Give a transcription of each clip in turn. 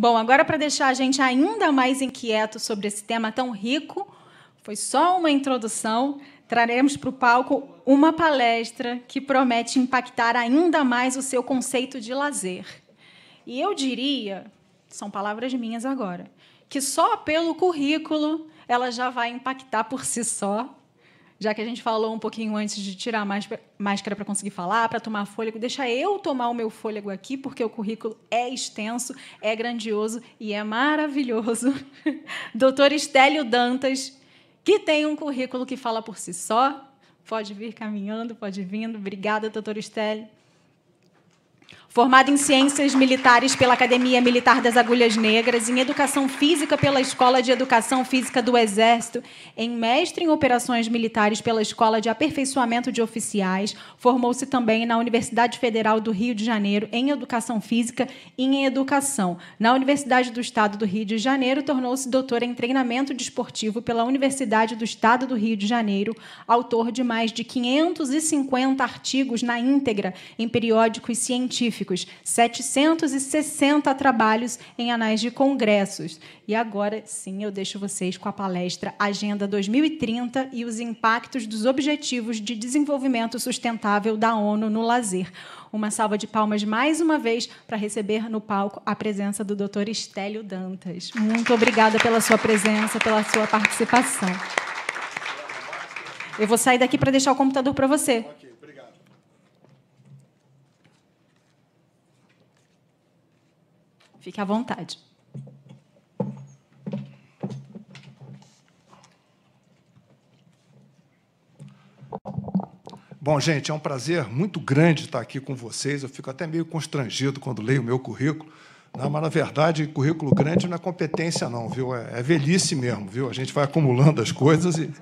Bom, agora para deixar a gente ainda mais inquieto sobre esse tema tão rico, foi só uma introdução. Traremos para o palco uma palestra que promete impactar ainda mais o seu conceito de lazer. E eu diria, são palavras minhas agora, que só pelo currículo ela já vai impactar por si só já que a gente falou um pouquinho antes de tirar a máscara para conseguir falar, para tomar fôlego, deixa eu tomar o meu fôlego aqui, porque o currículo é extenso, é grandioso e é maravilhoso. Doutor Estélio Dantas, que tem um currículo que fala por si só. Pode vir caminhando, pode vindo. Obrigada, doutor Estélio. Formado em Ciências Militares pela Academia Militar das Agulhas Negras, em Educação Física pela Escola de Educação Física do Exército, em Mestre em Operações Militares pela Escola de Aperfeiçoamento de Oficiais, formou-se também na Universidade Federal do Rio de Janeiro em Educação Física e em Educação. Na Universidade do Estado do Rio de Janeiro, tornou-se doutor em Treinamento Desportivo pela Universidade do Estado do Rio de Janeiro, autor de mais de 550 artigos na íntegra em periódicos científicos 760 trabalhos em anais de congressos. E agora, sim, eu deixo vocês com a palestra Agenda 2030 e os impactos dos Objetivos de Desenvolvimento Sustentável da ONU no lazer. Uma salva de palmas mais uma vez para receber no palco a presença do Dr. Estélio Dantas. Muito obrigada pela sua presença, pela sua participação. Eu vou sair daqui para deixar o computador para você. Okay. Fique à vontade. Bom, gente, é um prazer muito grande estar aqui com vocês. Eu fico até meio constrangido quando leio o meu currículo. Não, né? mas, na verdade, currículo grande não é competência, não, viu? É, é velhice mesmo, viu? A gente vai acumulando as coisas e,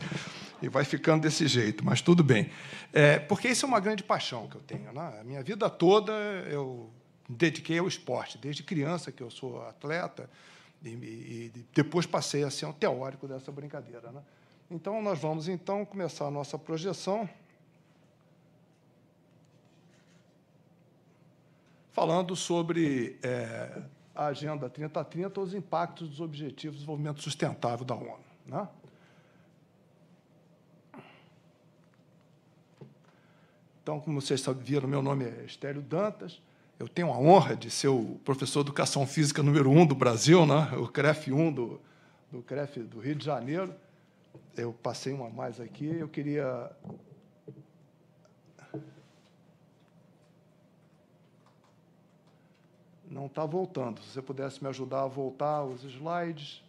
e vai ficando desse jeito, mas tudo bem. É, porque isso é uma grande paixão que eu tenho. Né? A minha vida toda eu dediquei ao esporte. Desde criança que eu sou atleta e, e, depois passei a ser um teórico dessa brincadeira. Né? Então, nós vamos então começar a nossa projeção falando sobre é, a Agenda 3030, os impactos dos Objetivos de Desenvolvimento Sustentável da ONU. Né? Então, como vocês viram, meu nome é Estélio Dantas, eu tenho a honra de ser o professor de educação física número um do Brasil, né? o CREF 1 do, do CREF do Rio de Janeiro. Eu passei uma mais aqui. Eu queria não está voltando. Se você pudesse me ajudar a voltar os slides.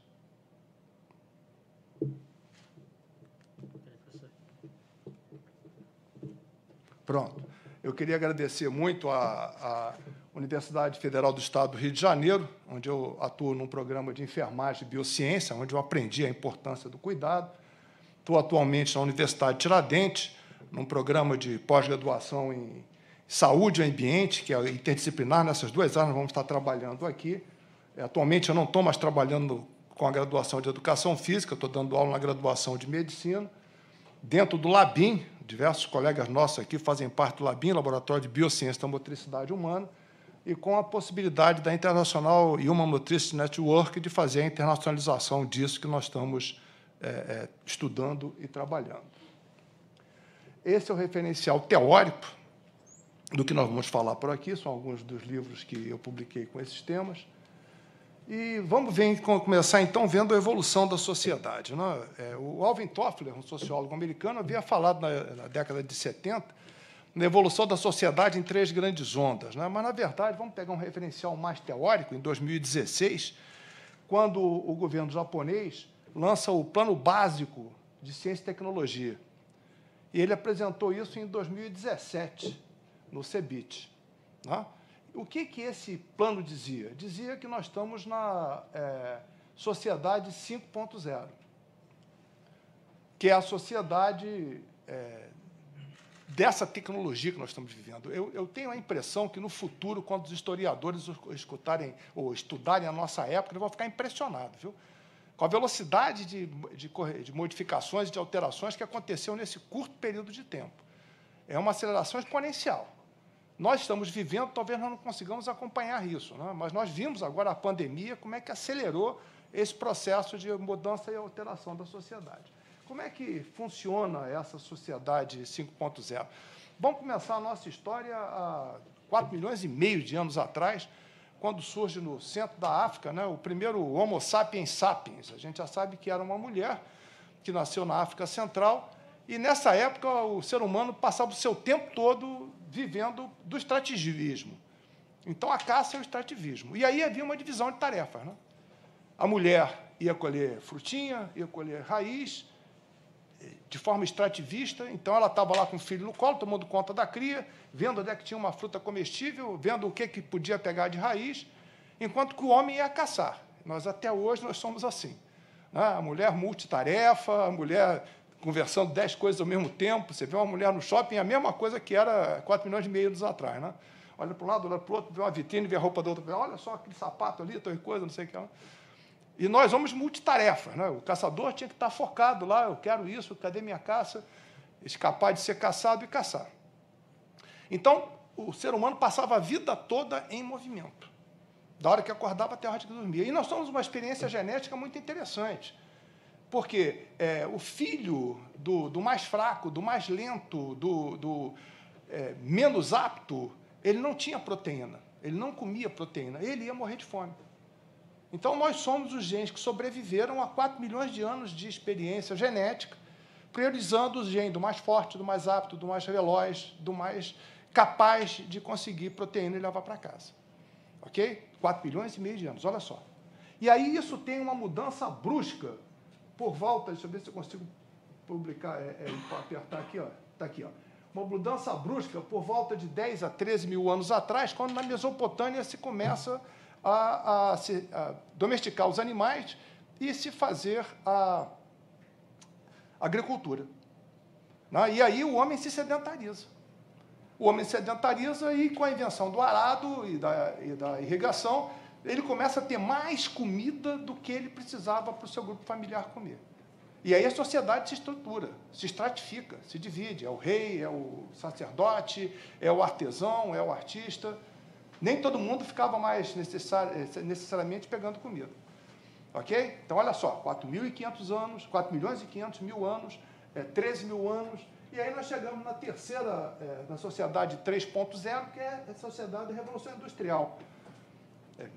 Pronto. Eu queria agradecer muito à, à Universidade Federal do Estado do Rio de Janeiro, onde eu atuo num programa de enfermagem e biociência, onde eu aprendi a importância do cuidado. Estou atualmente na Universidade Tiradentes, num programa de pós-graduação em saúde e ambiente, que é interdisciplinar nessas duas áreas, nós vamos estar trabalhando aqui. É, atualmente, eu não estou mais trabalhando com a graduação de educação física, estou dando aula na graduação de medicina. Dentro do Labim, diversos colegas nossos aqui fazem parte do LABIM, Laboratório de Biociência da Motricidade Humana, e com a possibilidade da Internacional Human Motricity Network de fazer a internacionalização disso que nós estamos é, é, estudando e trabalhando. Esse é o referencial teórico do que nós vamos falar por aqui, são alguns dos livros que eu publiquei com esses temas. E vamos ver, então, começar então vendo a evolução da sociedade. Né? É, o Alvin Toffler, um sociólogo americano, havia falado na, na, década de 70 na evolução da sociedade em três grandes ondas. Né? Mas, na verdade, vamos pegar um referencial mais teórico, em 2016, quando o governo japonês lança o Plano Básico de Ciência e Tecnologia. E ele apresentou isso em 2017, no CEBIT. Né? O que, que esse plano dizia? Dizia que nós estamos na é, sociedade 5.0, que é a sociedade é, dessa tecnologia que nós estamos vivendo. Eu, eu, tenho a impressão que no futuro, quando os historiadores escutarem ou estudarem a nossa época, eles vão ficar impressionados, viu? Com a velocidade de, de, de modificações, de alterações que aconteceu nesse curto período de tempo. É uma aceleração exponencial. Nós estamos vivendo, talvez nós não consigamos acompanhar isso, né? mas nós vimos agora a pandemia, como é que acelerou esse processo de mudança e alteração da sociedade. Como é que funciona essa sociedade 5.0? Vamos começar a nossa história há 4 milhões e meio de anos atrás, quando surge no centro da África né, o primeiro Homo sapiens sapiens. A gente já sabe que era uma mulher que nasceu na África Central, e nessa época o ser humano passava o seu tempo todo vivendo do extrativismo. Então a caça é o extrativismo. E aí havia uma divisão de tarefas. Né? A mulher ia colher frutinha, ia colher raiz, de forma extrativista. Então ela estava lá com o filho no colo, tomando conta da cria, vendo onde é que tinha uma fruta comestível, vendo o que, que podia pegar de raiz, enquanto que o homem ia caçar. Nós até hoje nós somos assim. Né? A mulher multitarefa, a mulher conversando dez coisas ao mesmo tempo. Você vê uma mulher no shopping, é a mesma coisa que era 4 milhões e meio anos atrás, né? Olha para um lado, olha para o outro, vê uma vitrine, vê a roupa da outra, olha só aquele sapato ali, tal coisa, não sei o que. E nós vamos multitarefas, né? O caçador tinha que estar focado lá, eu quero isso, cadê minha caça? Escapar de ser caçado e caçar. Então, o ser humano passava a vida toda em movimento. Da hora que acordava até a hora que dormia. E nós somos uma experiência genética muito interessante porque é, o filho do, do, mais fraco, do mais lento, do, do é, menos apto, ele não tinha proteína, ele não comia proteína, ele ia morrer de fome. Então, nós somos os genes que sobreviveram a 4 milhões de anos de experiência genética, priorizando o gene do mais forte, do mais apto, do mais veloz, do mais capaz de conseguir proteína e levar para casa. Ok? 4 milhões e meio de anos, olha só. E aí isso tem uma mudança brusca por volta, deixa eu ver se eu consigo publicar, é, é, apertar aqui, ó, tá aqui, ó. Uma mudança brusca por volta de 10 a 13 mil anos atrás, quando na Mesopotâmia se começa a, a, se, a domesticar os animais e se fazer a agricultura. Né? E aí o homem se sedentariza. O homem se sedentariza e com a invenção do arado e da, e da irrigação, ele começa a ter mais comida do que ele precisava para o seu grupo familiar comer. E aí a sociedade se estrutura, se estratifica, se divide. É o rei, é o sacerdote, é o artesão, é o artista. Nem todo mundo ficava mais eh, necessariamente pegando comida. Ok? Então, olha só, 4.500 anos, 4 milhões e 500 mil anos, é, eh, 13 mil anos, e aí nós chegamos na terceira, é, na sociedade 3.0, que é a sociedade da Revolução Industrial.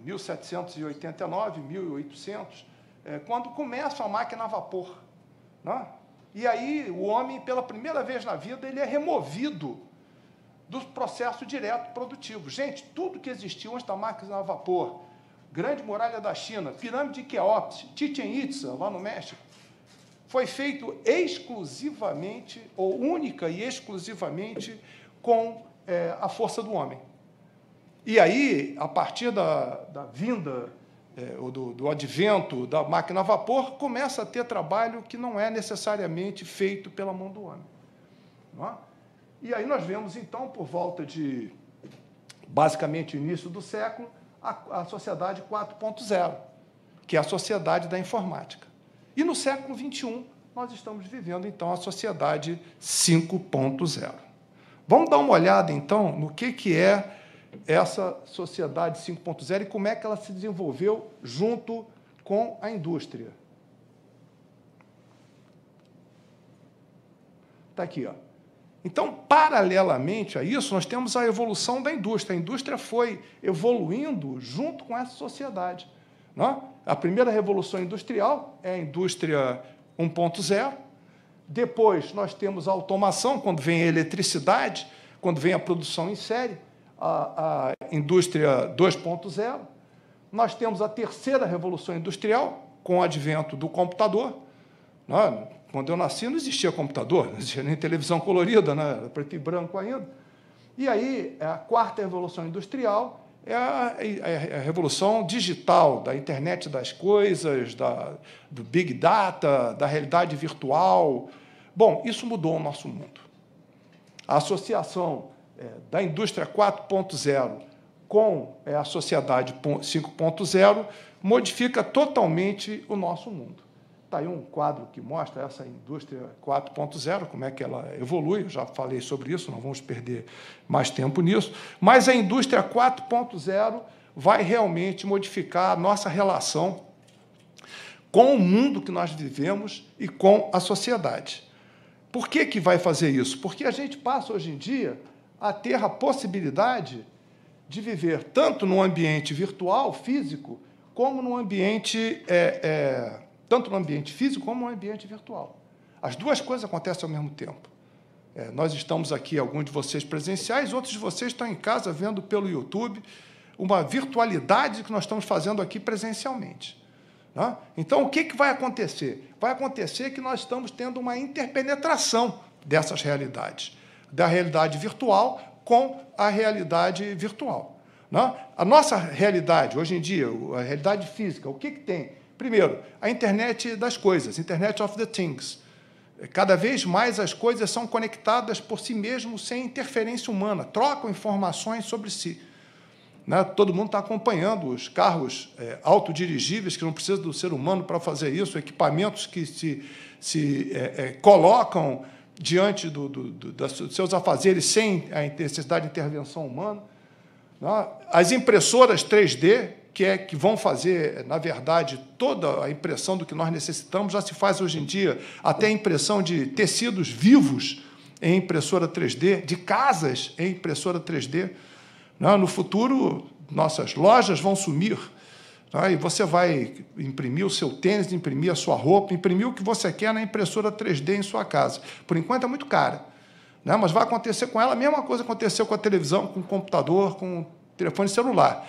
1789, é, 1800, é, quando começa a máquina a vapor. Né? E aí o homem, pela primeira vez na vida, ele é removido do processo direto produtivo. Gente, tudo que existiu antes da máquina a vapor, Grande Muralha da China, Pirâmide de Queops, Chichen Itza, lá no México, foi feito exclusivamente, ou única e exclusivamente, com é, a força do homem. E aí, a partir da, da vinda é, ou do, do, advento da máquina a vapor, começa a ter trabalho que não é necessariamente feito pela mão do homem. É? E aí nós vemos, então, por volta de, basicamente, início do século, a, a sociedade 4.0, que é a sociedade da informática. E no século XXI, nós estamos vivendo, então, a sociedade 5.0. Vamos dar uma olhada, então, no que, que é essa sociedade 5.0 e como é que ela se desenvolveu junto com a indústria. Está aqui, ó. Então, paralelamente a isso, nós temos a evolução da indústria. A indústria foi evoluindo junto com essa sociedade. Não? Né? A primeira revolução industrial é a indústria 1.0. Depois, nós temos a automação, quando vem a eletricidade, quando vem a produção em série a, a indústria 2.0, nós temos a terceira revolução industrial, com o advento do computador. Né? Quando eu nasci, não existia computador, não existia nem televisão colorida, né? Era preto e branco ainda. E aí, é a quarta revolução industrial é a, é, é a revolução digital, da internet das coisas, da, do big data, da realidade virtual. Bom, isso mudou o nosso mundo. A associação é, da indústria 4.0 com é, a sociedade 5.0 modifica totalmente o nosso mundo. Está aí um quadro que mostra essa indústria 4.0, como é que ela evolui. Eu já falei sobre isso, não vamos perder mais tempo nisso. Mas a indústria 4.0 vai realmente modificar a nossa relação com o mundo que nós vivemos e com a sociedade. Por que, que vai fazer isso? Porque a gente passa hoje em dia a ter a possibilidade de viver tanto no ambiente virtual, físico, como no ambiente é, é, tanto no ambiente físico como no ambiente virtual. As duas coisas acontecem ao mesmo tempo. É, nós estamos aqui, alguns de vocês presenciais, outros de vocês estão em casa vendo pelo YouTube uma virtualidade que nós estamos fazendo aqui presencialmente. Né? Então, o que, que vai acontecer? Vai acontecer que nós estamos tendo uma interpenetração dessas realidades da realidade virtual com a realidade virtual. Não? Né? A nossa realidade, hoje em dia, a realidade física, o que, que tem? Primeiro, a internet das coisas, Internet of the Things. Cada vez mais as coisas são conectadas por si mesmo sem interferência humana, trocam informações sobre si. Né? Todo mundo está acompanhando os carros é, autodirigíveis, que não precisam do ser humano para fazer isso, equipamentos que se, se é, é, colocam diante do, do, do, dos seus afazeres sem a necessidade de intervenção humana. Né? As impressoras 3D, que, é, que vão fazer, na verdade, toda a impressão do que nós necessitamos, já se faz hoje em dia até a impressão de tecidos vivos em impressora 3D, de casas em impressora 3D. Né? No futuro, nossas lojas vão sumir Tá? E você vai imprimir o seu tênis, imprimir a sua roupa, imprimir o que você quer na impressora 3D em sua casa. Por enquanto é muito cara. Né? Mas vai acontecer com ela a mesma coisa que aconteceu com a televisão, com o computador, com o telefone celular.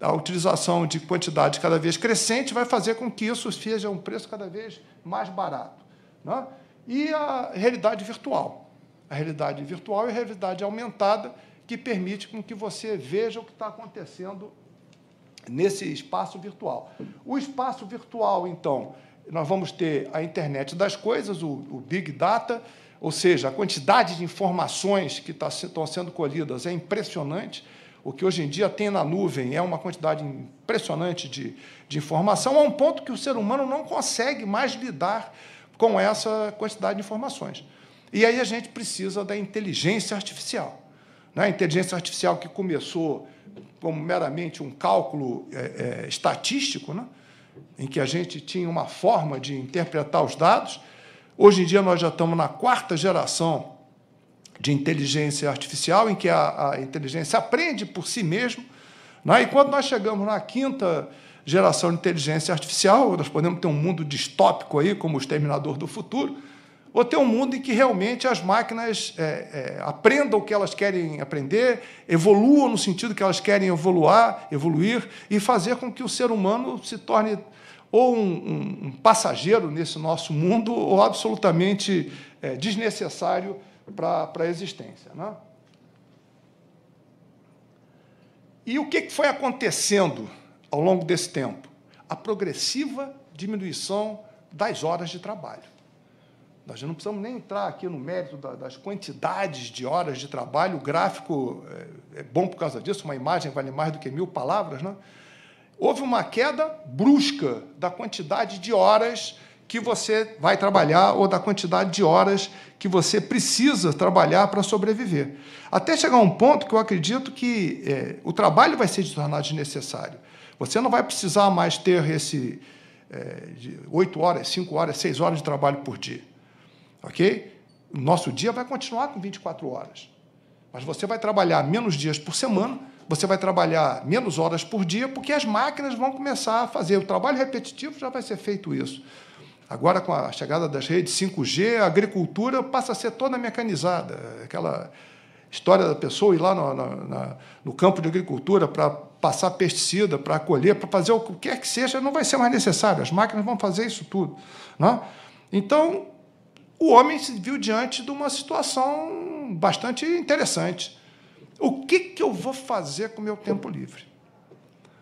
A utilização de quantidade cada vez crescente vai fazer com que isso seja um preço cada vez mais barato. Né? E a realidade virtual. A realidade virtual e a realidade aumentada que permite com que você veja o que está acontecendo nesse espaço virtual. O espaço virtual, então, nós vamos ter a internet das coisas, o, o Big Data, ou seja, a quantidade de informações que tá, estão sendo colhidas é impressionante. O que hoje em dia tem na nuvem é uma quantidade impressionante de, de informação, a um ponto que o ser humano não consegue mais lidar com essa quantidade de informações. E aí a gente precisa da inteligência artificial. Né? A inteligência artificial que começou como meramente um cálculo é, é, estatístico, né? em que a gente tinha uma forma de interpretar os dados. Hoje em dia, nós já estamos na quarta geração de inteligência artificial, em que a, a inteligência aprende por si mesmo. Né? E quando nós chegamos na quinta geração de inteligência artificial, nós podemos ter um mundo distópico aí, como o Exterminador do Futuro, ou ter um mundo em que realmente as máquinas é, é, aprendam o que elas querem aprender, evoluam no sentido que elas querem evoluar, evoluir, e fazer com que o ser humano se torne ou um, um, um passageiro nesse nosso mundo, ou absolutamente é, desnecessário para a existência. Né? E o que foi acontecendo ao longo desse tempo? A progressiva diminuição das horas de trabalho. Nós não precisamos nem entrar aqui no mérito das quantidades de horas de trabalho. O gráfico é, é bom por causa disso, uma imagem vale mais do que mil palavras. Né? Houve uma queda brusca da quantidade de horas que você vai trabalhar ou da quantidade de horas que você precisa trabalhar para sobreviver. Até chegar a um ponto que eu acredito que é, o trabalho vai ser tornar desnecessário. Você não vai precisar mais ter esse é, 8 horas, 5 horas, 6 horas de trabalho por dia. Ok? O nosso dia vai continuar com 24 horas. Mas você vai trabalhar menos dias por semana, você vai trabalhar menos horas por dia, porque as máquinas vão começar a fazer. O trabalho repetitivo já vai ser feito isso. Agora, com a chegada das redes 5G, a agricultura passa a ser toda mecanizada. Aquela história da pessoa ir lá no, no, no campo de agricultura para passar pesticida, para colher, para fazer o que quer que seja, não vai ser mais necessário. As máquinas vão fazer isso tudo. Né? Então, o homem se viu diante de uma situação bastante interessante. O que, que eu vou fazer com o meu tempo livre?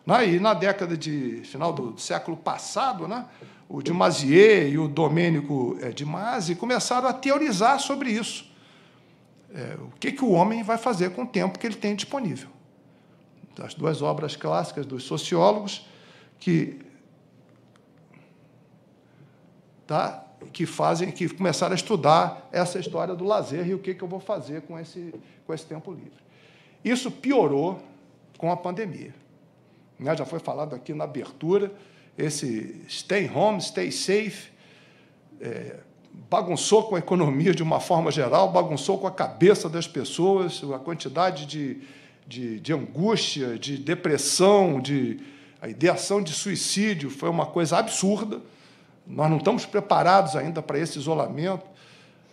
Né? E na década de final do século passado, né, o de Mazier e o Domênico eh, de Masi começaram a teorizar sobre isso. É, o que, que o homem vai fazer com o tempo que ele tem disponível. As duas obras clássicas dos sociólogos que tá, que fazem, que começaram a estudar essa história do lazer e o que, que eu vou fazer com esse, com esse tempo livre. Isso piorou com a pandemia. Né, já foi falado aqui na abertura, esse stay home, stay safe, é, bagunçou com a economia de uma forma geral, bagunçou com a cabeça das pessoas, a quantidade de, de, de angústia, de depressão, de, a ideação de suicídio foi uma coisa absurda. Nós não estamos preparados ainda para esse isolamento.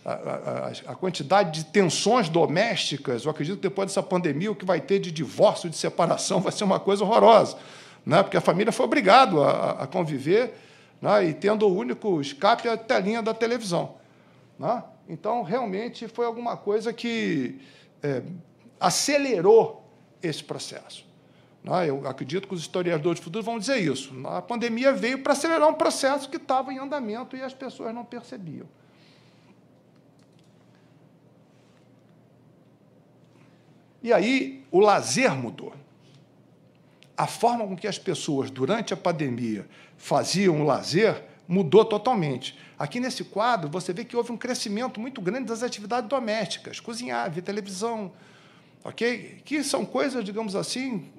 A, a, a, quantidade de tensões domésticas, eu acredito que depois dessa pandemia, o que vai ter de divórcio, de separação, vai ser uma coisa horrorosa, né? porque a família foi obrigada a, a conviver né? e tendo o único escape é a telinha da televisão. Né? Então, realmente, foi alguma coisa que é, acelerou esse processo. Né? Eu acredito que os historiadores futuros vão dizer isso. A pandemia veio para acelerar um processo que estava em andamento e as pessoas não percebiam. E aí o lazer mudou. A forma com que as pessoas, durante a pandemia, faziam o lazer mudou totalmente. Aqui nesse quadro, você vê que houve um crescimento muito grande das atividades domésticas, cozinhar, ver televisão, ok? Que são coisas, digamos assim,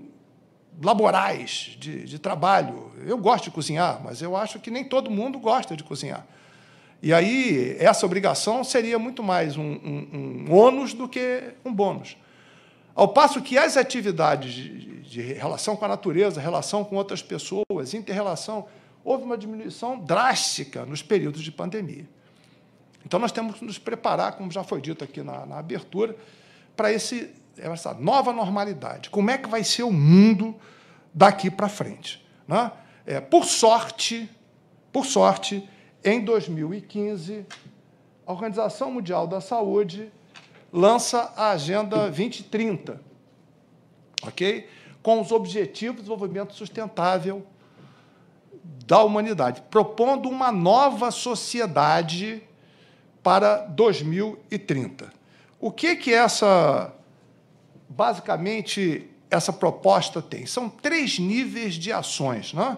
laborais, de, de trabalho. Eu gosto de cozinhar, mas eu acho que nem todo mundo gosta de cozinhar. E aí, essa obrigação seria muito mais um, um, um, ônus do que um bônus. Ao passo que as atividades de, de relação com a natureza, relação com outras pessoas, interrelação, houve uma diminuição drástica nos períodos de pandemia. Então, nós temos que nos preparar, como já foi dito aqui na, na abertura, para esse essa é, nova normalidade. Como é que vai ser o mundo daqui para frente? Né? É, por sorte, por sorte, em 2015, a Organização Mundial da Saúde lança a Agenda 2030, ok? Com os objetivos de desenvolvimento sustentável da humanidade, propondo uma nova sociedade para 2030. O que que essa basicamente, essa proposta tem? São três níveis de ações: né?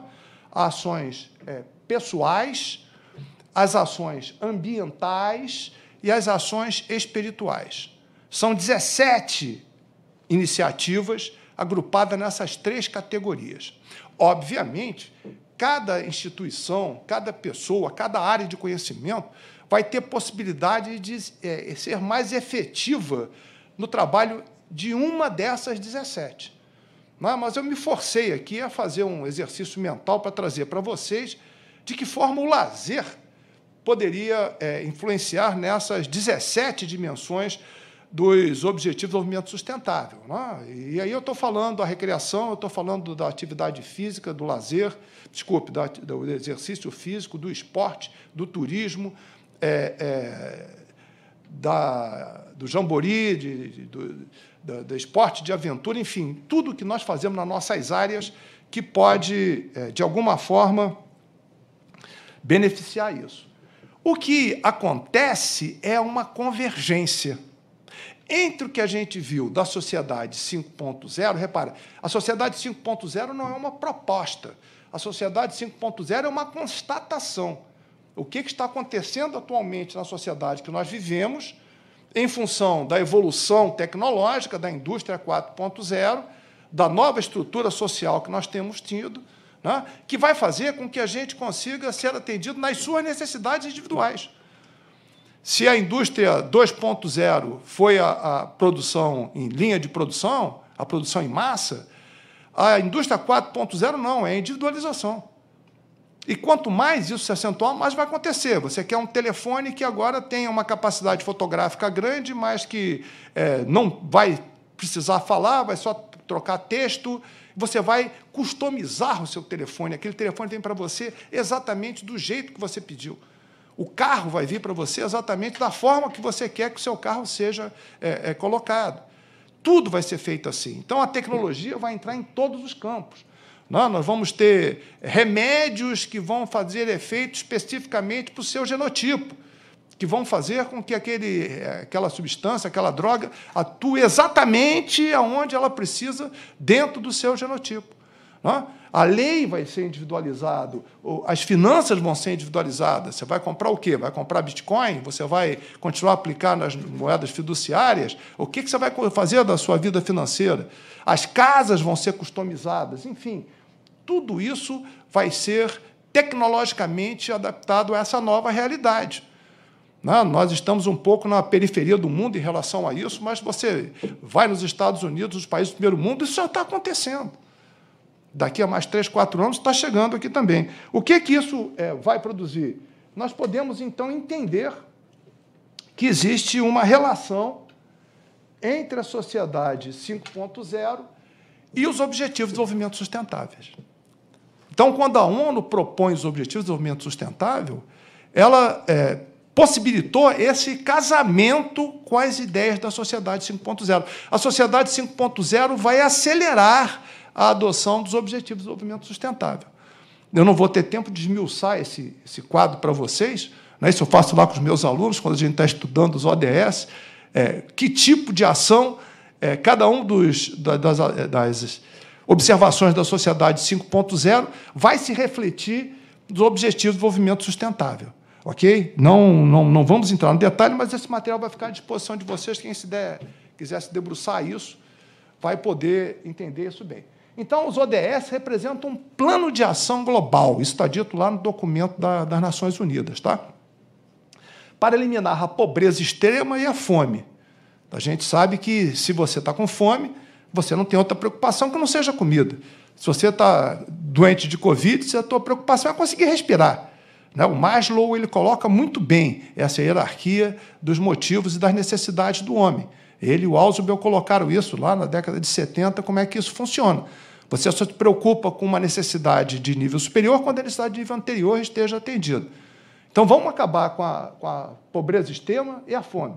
ações é, pessoais, as ações ambientais e as ações espirituais. São 17 iniciativas agrupadas nessas três categorias. Obviamente, cada instituição, cada pessoa, cada área de conhecimento vai ter possibilidade de é, ser mais efetiva no trabalho de uma dessas 17. Não, ah, mas eu me forcei aqui a fazer um exercício mental para trazer para vocês de que forma o lazer poderia é, influenciar nessas 17 dimensões dos Objetivos do Movimento Sustentável. É? E aí eu estou falando da recreação, eu estou falando da atividade física, do lazer, desculpe, da, do exercício físico, do esporte, do turismo, é, é, da, do jamboree, de, de, do, esporte de aventura, enfim, tudo que nós fazemos nas nossas áreas que pode, é, de alguma forma, beneficiar isso. O que acontece é uma convergência entre o que a gente viu da sociedade 5.0. Repara, a sociedade 5.0 não é uma proposta. A sociedade 5.0 é uma constatação. O que está acontecendo atualmente na sociedade que nós vivemos em função da evolução tecnológica da indústria 4.0, da nova estrutura social que nós temos tido, né, que vai fazer com que a gente consiga ser atendido nas suas necessidades individuais. Se a indústria 2.0 foi a, a produção em linha de produção, a produção em massa, a indústria 4.0 não, é individualização. E quanto mais isso se acentuar, mais vai acontecer. Você quer um telefone que agora tenha uma capacidade fotográfica grande, mas que é, não vai precisar falar, vai só trocar texto. Você vai customizar o seu telefone. Aquele telefone vem para você exatamente do jeito que você pediu. O carro vai vir para você exatamente da forma que você quer que o seu carro seja é, é, colocado. Tudo vai ser feito assim. Então a tecnologia vai entrar em todos os campos. Não, nós vamos ter remédios que vão fazer efeito especificamente para o seu genotipo, que vão fazer com que aquele, eh, aquela substância, aquela droga, atue exatamente aonde ela precisa dentro do seu genotipo. A lei vai ser individualizada, as finanças vão ser individualizadas. Você vai comprar o quê? Vai comprar Bitcoin? Você vai continuar a aplicar nas moedas fiduciárias? O que você vai fazer da sua vida financeira? As casas vão ser customizadas, enfim. Tudo isso vai ser tecnologicamente adaptado a essa nova realidade. Né? Nós estamos um pouco na periferia do mundo em relação a isso, mas você vai nos Estados Unidos, os países do primeiro mundo, isso já está acontecendo daqui a mais três, quatro anos, está chegando aqui também. O que, que isso é, vai produzir? Nós podemos, então, entender que existe uma relação entre a sociedade 5.0 e os Objetivos de Desenvolvimento Sustentáveis. Então, quando a ONU propõe os Objetivos de Desenvolvimento Sustentável, ela é, possibilitou esse casamento com as ideias da sociedade 5.0. A sociedade 5.0 vai acelerar a adoção dos Objetivos de Desenvolvimento Sustentável. Eu não vou ter tempo de esmiuçar esse, esse quadro para vocês, né? isso eu faço lá com os meus alunos, quando a gente está estudando os ODS, é, que tipo de ação é, cada um dos, das, é, das observações da Sociedade 5.0 vai se refletir dos Objetivos de Desenvolvimento Sustentável. Ok? Não, não, não vamos entrar no detalhe, mas esse material vai ficar à disposição de vocês. Quem se der, quiser se debruçar isso, vai poder entender isso bem. Então, os ODS representam um plano de ação global. Isso está dito lá no documento da, das Nações Unidas, tá? Para eliminar a pobreza extrema e a fome. A gente sabe que se você está com fome, você não tem outra preocupação que não seja comida. Se você está doente de Covid, a sua preocupação é conseguir respirar. Né? O Maslow ele coloca muito bem essa hierarquia dos motivos e das necessidades do homem. Ele e o Ausubel colocaram isso lá na década de 70, como é que isso funciona. Você só se preocupa com uma necessidade de nível superior quando a necessidade de nível anterior esteja atendida. Então vamos acabar com a, com a pobreza extrema e a fome.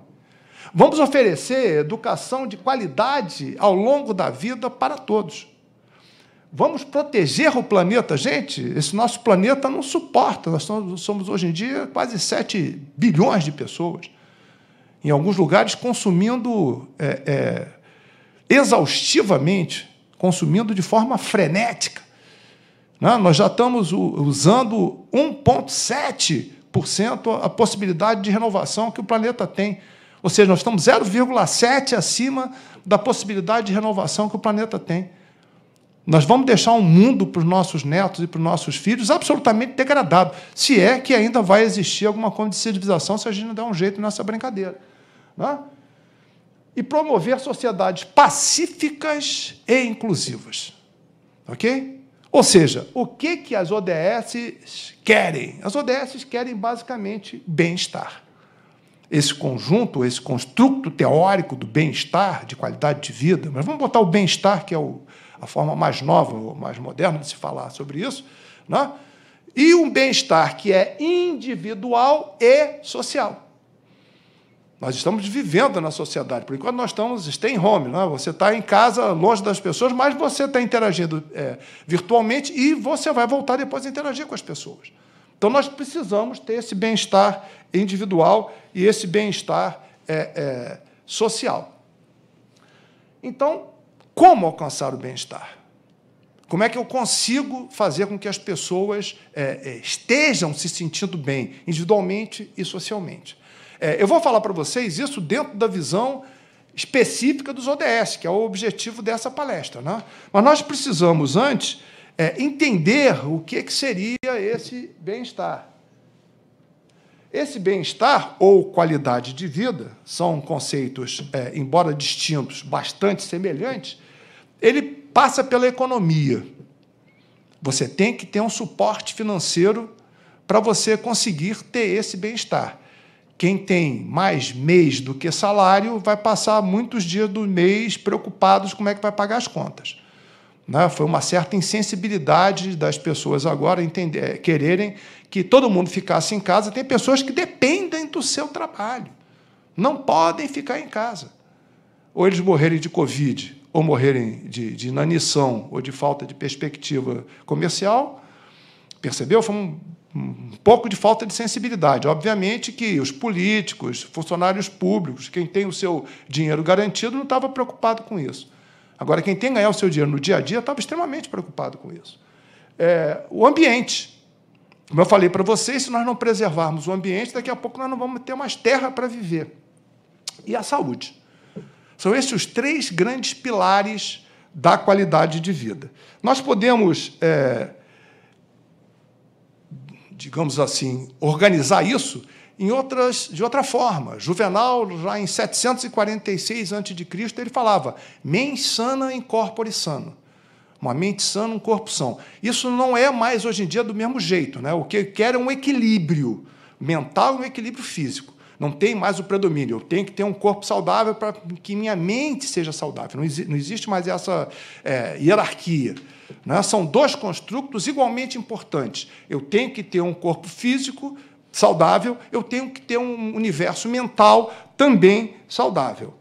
Vamos oferecer educação de qualidade ao longo da vida para todos. Vamos proteger o planeta, gente. Esse nosso planeta não suporta. Nós somos hoje em dia quase 7 bilhões de pessoas. Em alguns lugares, consumindo é, é, exaustivamente consumindo de forma frenética. Né? Nós já estamos usando 1,7% a possibilidade de renovação que o planeta tem. Ou seja, nós estamos 0,7% acima da possibilidade de renovação que o planeta tem. Nós vamos deixar um mundo para os nossos netos e para os nossos filhos absolutamente degradado, se é que ainda vai existir alguma condição de civilização se a gente não der um jeito nessa brincadeira. é? e promover sociedades pacíficas e inclusivas. Ok? Ou seja, o que, que as ODS querem? As ODS querem basicamente bem-estar. Esse conjunto, esse construto teórico do bem-estar, de qualidade de vida, mas vamos botar o bem-estar, que é o, a forma mais nova, mais moderna de se falar sobre isso, né? e um bem-estar que é individual e social. Nós estamos vivendo na sociedade. Por enquanto, nós estamos stay home. é? Você está em casa, longe das pessoas, mas você está interagindo é, virtualmente e você vai voltar depois a interagir com as pessoas. Então, nós precisamos ter esse bem-estar individual e esse bem-estar é, é, social. Então, como alcançar o bem-estar? Como é que eu consigo fazer com que as pessoas é, é, estejam se sentindo bem, individualmente e socialmente? É, eu vou falar para vocês isso dentro da visão específica dos ODS, que é o objetivo dessa palestra. Né? Mas nós precisamos, antes, é, entender o que, que seria esse bem-estar. Esse bem-estar ou qualidade de vida são conceitos, é, embora distintos, bastante semelhantes. Ele passa pela economia. Você tem que ter um suporte financeiro para você conseguir ter esse bem-estar quem tem mais mês do que salário vai passar muitos dias do mês preocupados como é que vai pagar as contas. Né? Foi uma certa insensibilidade das pessoas agora entender, é, quererem que todo mundo ficasse em casa. Tem pessoas que dependem do seu trabalho, não podem ficar em casa. Ou eles morrerem de Covid, ou morrerem de, de inanição, ou de falta de perspectiva comercial. Percebeu? Foi um um pouco de falta de sensibilidade. Obviamente que os políticos, funcionários públicos, quem tem o seu dinheiro garantido não estava preocupado com isso. Agora, quem tem que ganhar o seu dinheiro no dia a dia estava extremamente preocupado com isso. É, o ambiente. Como eu falei para vocês, se nós não preservarmos o ambiente, daqui a pouco nós não vamos ter mais terra para viver. E a saúde. São esses os três grandes pilares da qualidade de vida. Nós podemos. É, digamos assim, organizar isso em outras, de outra forma. Juvenal, já em 746 a.C., ele falava: mens sana in corpore sano. Uma mente sana, um corpo são. Isso não é mais hoje em dia do mesmo jeito. Né? O que quer é um equilíbrio mental e um equilíbrio físico. Não tem mais o predomínio. Eu tenho que ter um corpo saudável para que minha mente seja saudável. Não, existe mais essa é, hierarquia. Né? São dois construtos igualmente importantes. Eu tenho que ter um corpo físico saudável, eu tenho que ter um universo mental também saudável.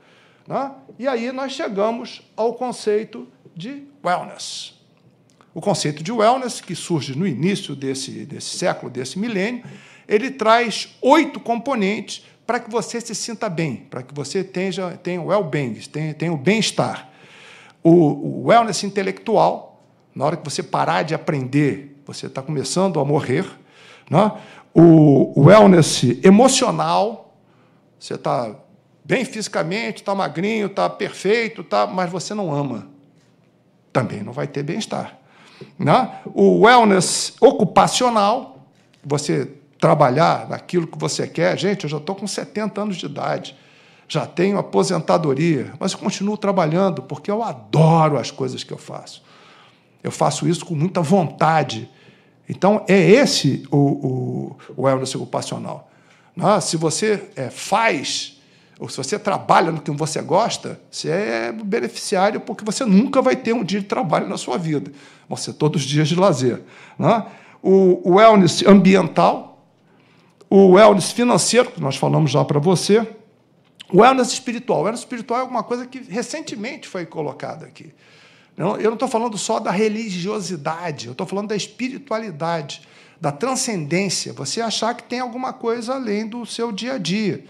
Né? E aí nós chegamos ao conceito de wellness. O conceito de wellness, que surge no início desse, desse século, desse milênio, ele traz oito componentes para que você se sinta bem, para que você tenha, tenha well-being, tenha, tenha o bem-estar. O, o wellness intelectual, na hora que você parar de aprender, você está começando a morrer. Né? O wellness emocional, você está bem fisicamente, está magrinho, está perfeito, tá, mas você não ama. Também não vai ter bem-estar. Né? O wellness ocupacional, você trabalhar naquilo que você quer. Gente, eu já estou com 70 anos de idade, já tenho aposentadoria, mas eu continuo trabalhando porque eu adoro as coisas que eu faço. Eu faço isso com muita vontade. Então, é esse o, o, o wellness ocupacional. Né? se você é, faz, ou se você trabalha no que você gosta, você é beneficiário, porque você nunca vai ter um dia de trabalho na sua vida. você todos os dias de lazer. Né? O, o wellness ambiental, o wellness financeiro, que nós falamos já para você, o wellness espiritual. O wellness espiritual é uma coisa que recentemente foi colocada aqui. Eu não estou falando só da religiosidade, eu estou falando da espiritualidade, da transcendência. Você achar que tem alguma coisa além do seu dia a dia.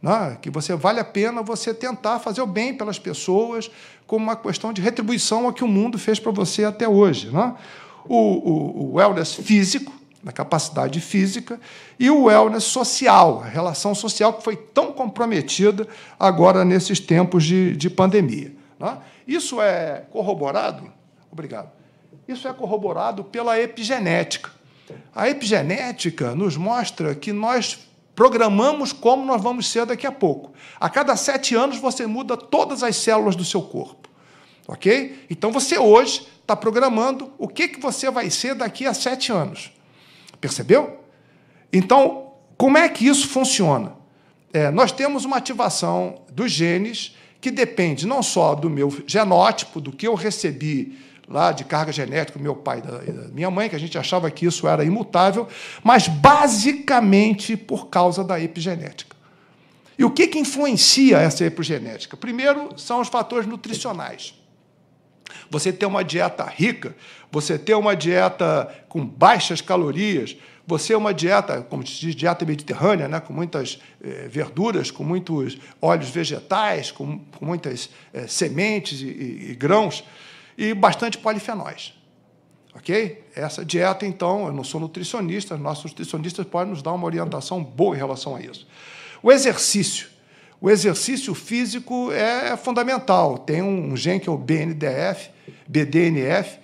Né? Que você vale a pena você tentar fazer o bem pelas pessoas como uma questão de retribuição ao que o mundo fez para você até hoje. Né? O, o, o wellness físico, na capacidade física, e o wellness social, a relação social que foi tão comprometida agora nesses tempos de, de pandemia. Isso é corroborado, obrigado. Isso é corroborado pela epigenética. A epigenética nos mostra que nós programamos como nós vamos ser daqui a pouco. A cada sete anos você muda todas as células do seu corpo, ok? Então você hoje está programando o que, que você vai ser daqui a sete anos. Percebeu? Então, como é que isso funciona? É, nós temos uma ativação dos genes que depende não só do meu genótipo, do que eu recebi lá de carga genética, meu pai da, da minha mãe, que a gente achava que isso era imutável, mas basicamente por causa da epigenética. E o que, que influencia essa epigenética? Primeiro, são os fatores nutricionais. Você ter uma dieta rica, você ter uma dieta com baixas calorias, você é uma dieta, como se diz, dieta mediterrânea, né? com muitas eh, verduras, com muitos óleos vegetais, com, com muitas eh, sementes e, e, e grãos, e bastante polifenóis. Ok? Essa dieta, então, eu não sou nutricionista, nossos nutricionistas podem nos dar uma orientação boa em relação a isso. O exercício. O exercício físico é, é fundamental. Tem um, um gene que é o BNDF, BDNF,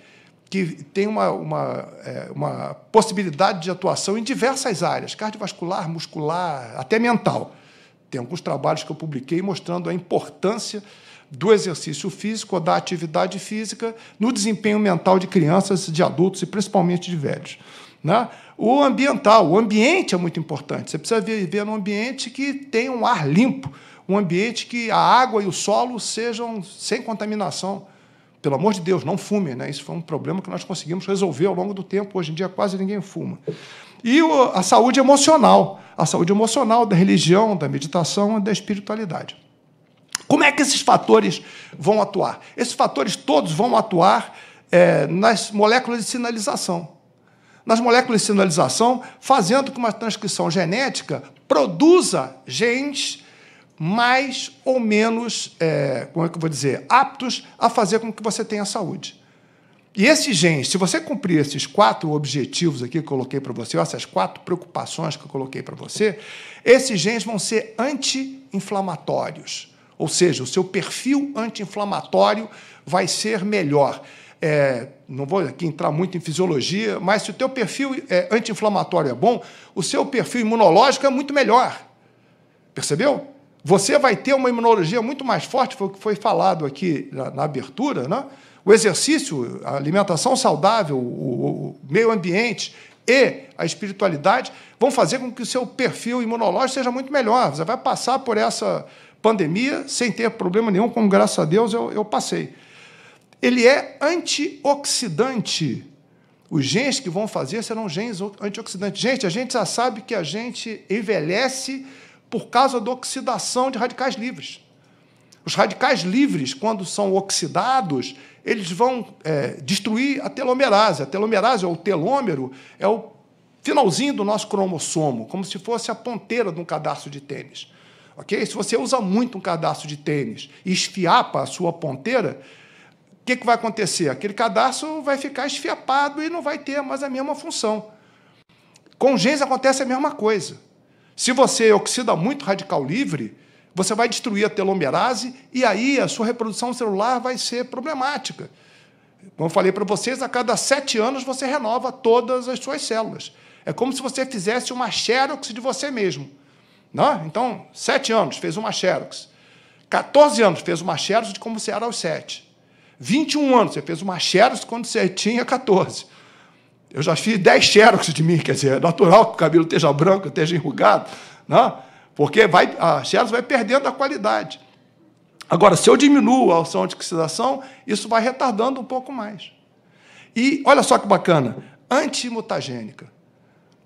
que tem uma, uma, é, uma possibilidade de atuação em diversas áreas, cardiovascular, muscular, até mental. Tem alguns trabalhos que eu publiquei mostrando a importância do exercício físico da atividade física no desempenho mental de crianças, de adultos e principalmente de velhos. Né? O ambiental, o ambiente é muito importante. Você precisa viver num ambiente que tenha um ar limpo, um ambiente que a água e o solo sejam sem contaminação pelo amor de Deus, não fume, né? Isso foi um problema que nós conseguimos resolver ao longo do tempo. Hoje em dia quase ninguém fuma. E a saúde emocional, a saúde emocional da religião, da meditação e da espiritualidade. Como é que esses fatores vão atuar? Esses fatores todos vão atuar é, nas moléculas de sinalização. Nas moléculas de sinalização, fazendo com que uma transcrição genética produza genes mais ou menos, é, como é que eu vou dizer, aptos a fazer com que você tenha saúde. E esses genes, se você cumprir esses quatro objetivos aqui que eu coloquei para você, essas quatro preocupações que eu coloquei para você, esses genes vão ser anti-inflamatórios. Ou seja, o seu perfil anti-inflamatório vai ser melhor. É, não vou aqui entrar muito em fisiologia, mas se o teu perfil é, anti-inflamatório é bom, o seu perfil imunológico é muito melhor. Percebeu? você vai ter uma imunologia muito mais forte, foi o que foi falado aqui na, na abertura, né? o exercício, a alimentação saudável, o, o, meio ambiente e a espiritualidade vão fazer com que o seu perfil imunológico seja muito melhor. Você vai passar por essa pandemia sem ter problema nenhum, como graças a Deus eu, eu passei. Ele é antioxidante. Os genes que vão fazer serão genes antioxidantes. Gente, a gente já sabe que a gente envelhece por causa da oxidação de radicais livres. Os radicais livres, quando são oxidados, eles vão é, destruir a telomerase. A telomerase, ou é o telômero, é o finalzinho do nosso cromossomo, como se fosse a ponteira de um cadarço de tênis. Okay? Se você usa muito um cadarço de tênis e esfiapa a sua ponteira, o que, que vai acontecer? Aquele cadarço vai ficar esfiapado e não vai ter mais a mesma função. Com genes acontece a mesma coisa. Se você oxida muito radical livre, você vai destruir a telomerase e aí a sua reprodução celular vai ser problemática. Como eu falei para vocês, a cada sete anos você renova todas as suas células. É como se você fizesse uma xerox de você mesmo. Não? Né? Então, sete anos, fez uma xerox. 14 anos, fez uma xerox de como você era aos sete. 21 anos, você fez uma xerox quando você tinha 14. Eu já fiz 10 xerox de mim, quer dizer, é natural que o cabelo esteja branco, esteja enrugado, né? porque vai, a xerox vai perdendo a qualidade. Agora, se eu diminuo a opção de oxidação, isso vai retardando um pouco mais. E olha só que bacana, antimutagênica.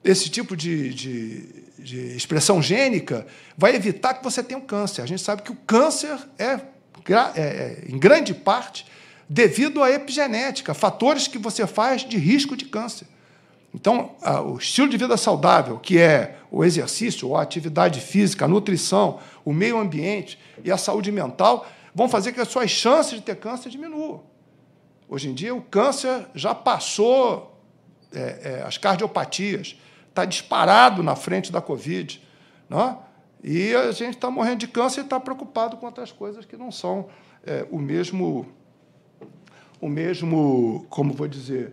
Esse tipo de, de, de expressão gênica vai evitar que você tenha um câncer. A gente sabe que o câncer é, é, é em grande parte, devido à epigenética, fatores que você faz de risco de câncer. Então, o estilo de vida saudável, que é o exercício, a atividade física, a nutrição, o meio ambiente e a saúde mental, vão fazer que as suas chances de ter câncer diminuam. Hoje em dia, o câncer já passou é, é, as cardiopatias, está disparado na frente da Covid. Não é? E a gente está morrendo de câncer e está preocupado com outras coisas que não são é, o mesmo o mesmo, como vou dizer,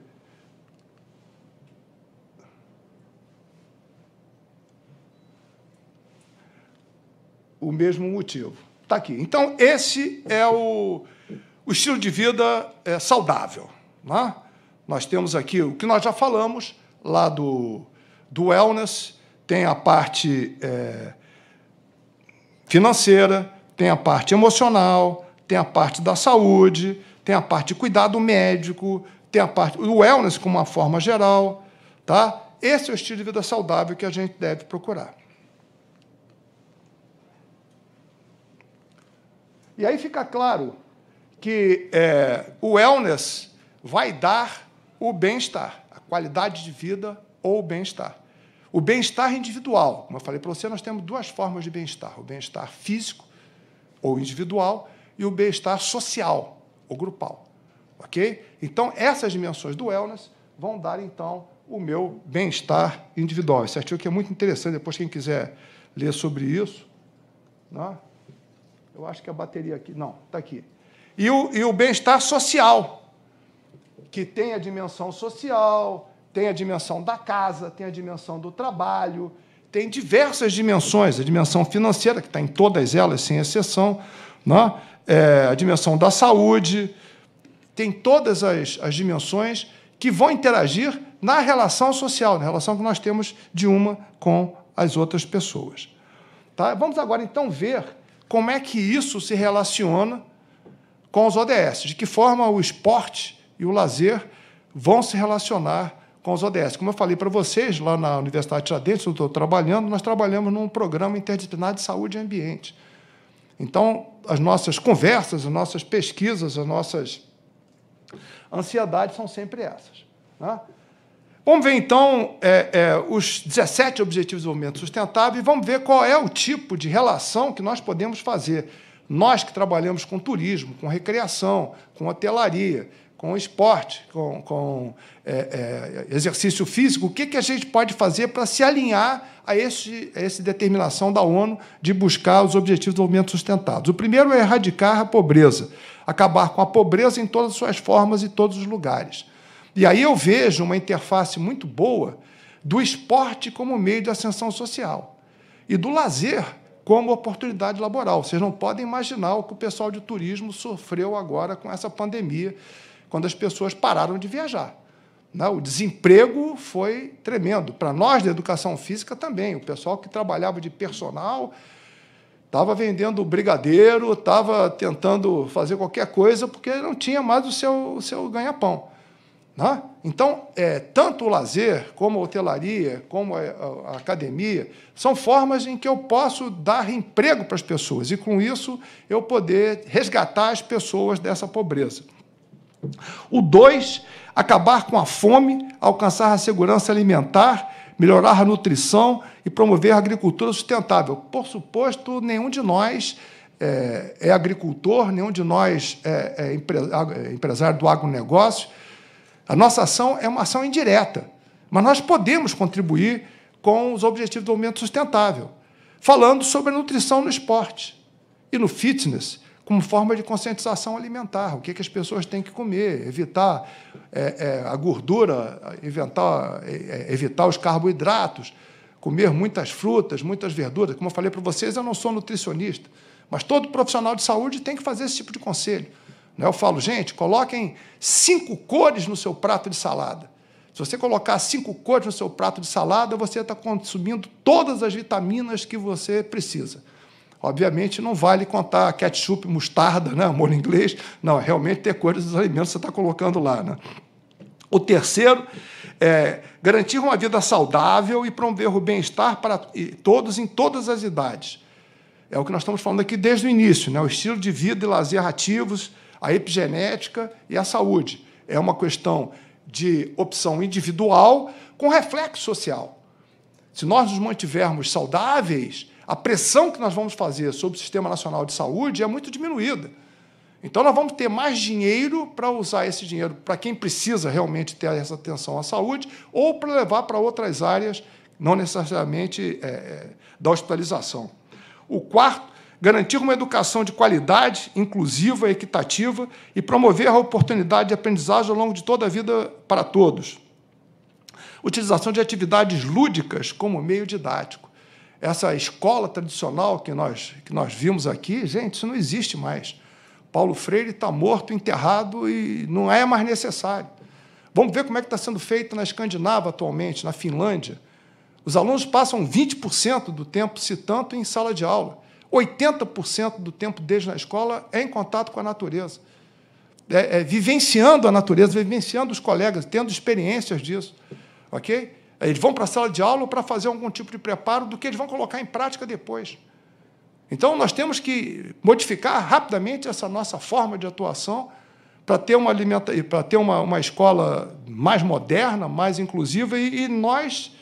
o mesmo motivo. Está aqui. Então, esse é o, o estilo de vida é, saudável. Né? Nós temos aqui o que nós já falamos lá do, do wellness, tem a parte é, financeira, tem a parte emocional, tem a parte da saúde, tem a parte de cuidado médico, tem a parte o wellness como uma forma geral, tá? Esse é o estilo de vida saudável que a gente deve procurar. E aí fica claro que é, o wellness vai dar o bem-estar, a qualidade de vida ou o bem-estar. O bem-estar individual, como eu falei para você, nós temos duas formas de bem-estar: o bem-estar físico ou individual e o bem-estar social, ou grupal. Ok? Então, essas dimensões do wellness vão dar, então, o meu bem-estar individual. Esse artigo aqui é muito interessante, depois, quem quiser ler sobre isso. Né? Eu acho que a bateria aqui. Não, está aqui. E o, e o bem-estar social, que tem a dimensão social, tem a dimensão da casa, tem a dimensão do trabalho, tem diversas dimensões, a dimensão financeira, que está em todas elas, sem exceção. Não né? é, a dimensão da saúde, tem todas as, as dimensões que vão interagir na relação social, na relação que nós temos de uma com as outras pessoas. Tá? Vamos agora então ver como é que isso se relaciona com os ODS, de que forma o esporte e o lazer vão se relacionar com os ODS. Como eu falei para vocês, lá na Universidade de Tiradentes, onde estou trabalhando, nós trabalhamos num programa interdisciplinar de saúde e ambiente. Então, as nossas conversas, as nossas pesquisas, as nossas ansiedades são sempre essas. Né? Vamos ver então é, é, os 17 Objetivos de Desenvolvimento Sustentável e vamos ver qual é o tipo de relação que nós podemos fazer. Nós que trabalhamos com turismo, com recreação, com hotelaria, com esporte, com, com é, é, exercício físico, o que, que a gente pode fazer para se alinhar a, esse, a essa determinação da ONU de buscar os Objetivos de Desenvolvimento sustentado? O primeiro é erradicar a pobreza, acabar com a pobreza em todas as suas formas e todos os lugares. E aí eu vejo uma interface muito boa do esporte como meio de ascensão social e do lazer como oportunidade laboral. Vocês não podem imaginar o que o pessoal de turismo sofreu agora com essa pandemia quando as pessoas pararam de viajar. Né? O desemprego foi tremendo. Para nós da educação física também. O pessoal que trabalhava de personal estava vendendo brigadeiro, estava tentando fazer qualquer coisa, porque não tinha mais o seu, o seu ganha-pão. Né? Então, é, tanto o lazer, como a hotelaria, como a, a academia, são formas em que eu posso dar emprego para as pessoas e, com isso, eu poder resgatar as pessoas dessa pobreza. O dois acabar com a fome, alcançar a segurança alimentar, melhorar a nutrição e promover a agricultura sustentável. Por suposto, nenhum de nós é, é agricultor, nenhum de nós é, é, é empresário do agronegócio. A nossa ação é uma ação indireta, mas nós podemos contribuir com os objetivos do aumento sustentável, falando sobre a nutrição no esporte e no fitness como forma de conscientização alimentar, o que, que as pessoas têm que comer, evitar é, é, a gordura, evitar, é, é, evitar os carboidratos, comer muitas frutas, muitas verduras. Como eu falei para vocês, eu não sou nutricionista, mas todo profissional de saúde tem que fazer esse tipo de conselho. Né? Eu falo, gente, coloquem cinco cores no seu prato de salada. Se você colocar cinco cores no seu prato de salada, você está consumindo todas as vitaminas que você precisa. Obviamente não vale contar ketchup, mostarda, né? molho inglês. Não, é realmente ter coisas dos alimentos que você está colocando lá. Né? O terceiro é garantir uma vida saudável e promover o bem-estar para todos em todas as idades. É o que nós estamos falando aqui desde o início, né? o estilo de vida e lazer ativos, a epigenética e a saúde. É uma questão de opção individual com reflexo social. Se nós nos mantivermos saudáveis, a pressão que nós vamos fazer sobre o Sistema Nacional de Saúde é muito diminuída. Então, nós vamos ter mais dinheiro para usar esse dinheiro para quem precisa realmente ter essa atenção à saúde ou para levar para outras áreas, não necessariamente é, é da hospitalização. O quarto, garantir uma educação de qualidade, inclusiva, equitativa e promover a oportunidade de aprendizagem ao longo de toda a vida para todos. Utilização de atividades lúdicas como meio didático. Essa escola tradicional que nós, que nós vimos aqui, gente, isso não existe mais. Paulo Freire está morto, enterrado e não é mais necessário. Vamos ver como é que está sendo feito na Escandinava atualmente, na Finlândia. Os alunos passam 20% do tempo, se tanto, em sala de aula. 80% do tempo desde na escola é em contato com a natureza. É, é, vivenciando a natureza, vivenciando os colegas, tendo experiências disso. Ok? Eles vão para a sala de aula para fazer algum tipo de preparo do que eles vão colocar em prática depois. Então, nós temos que modificar rapidamente essa nossa forma de atuação para ter, uma, alimenta... para ter uma, uma escola mais moderna, mais inclusiva, e, e nós,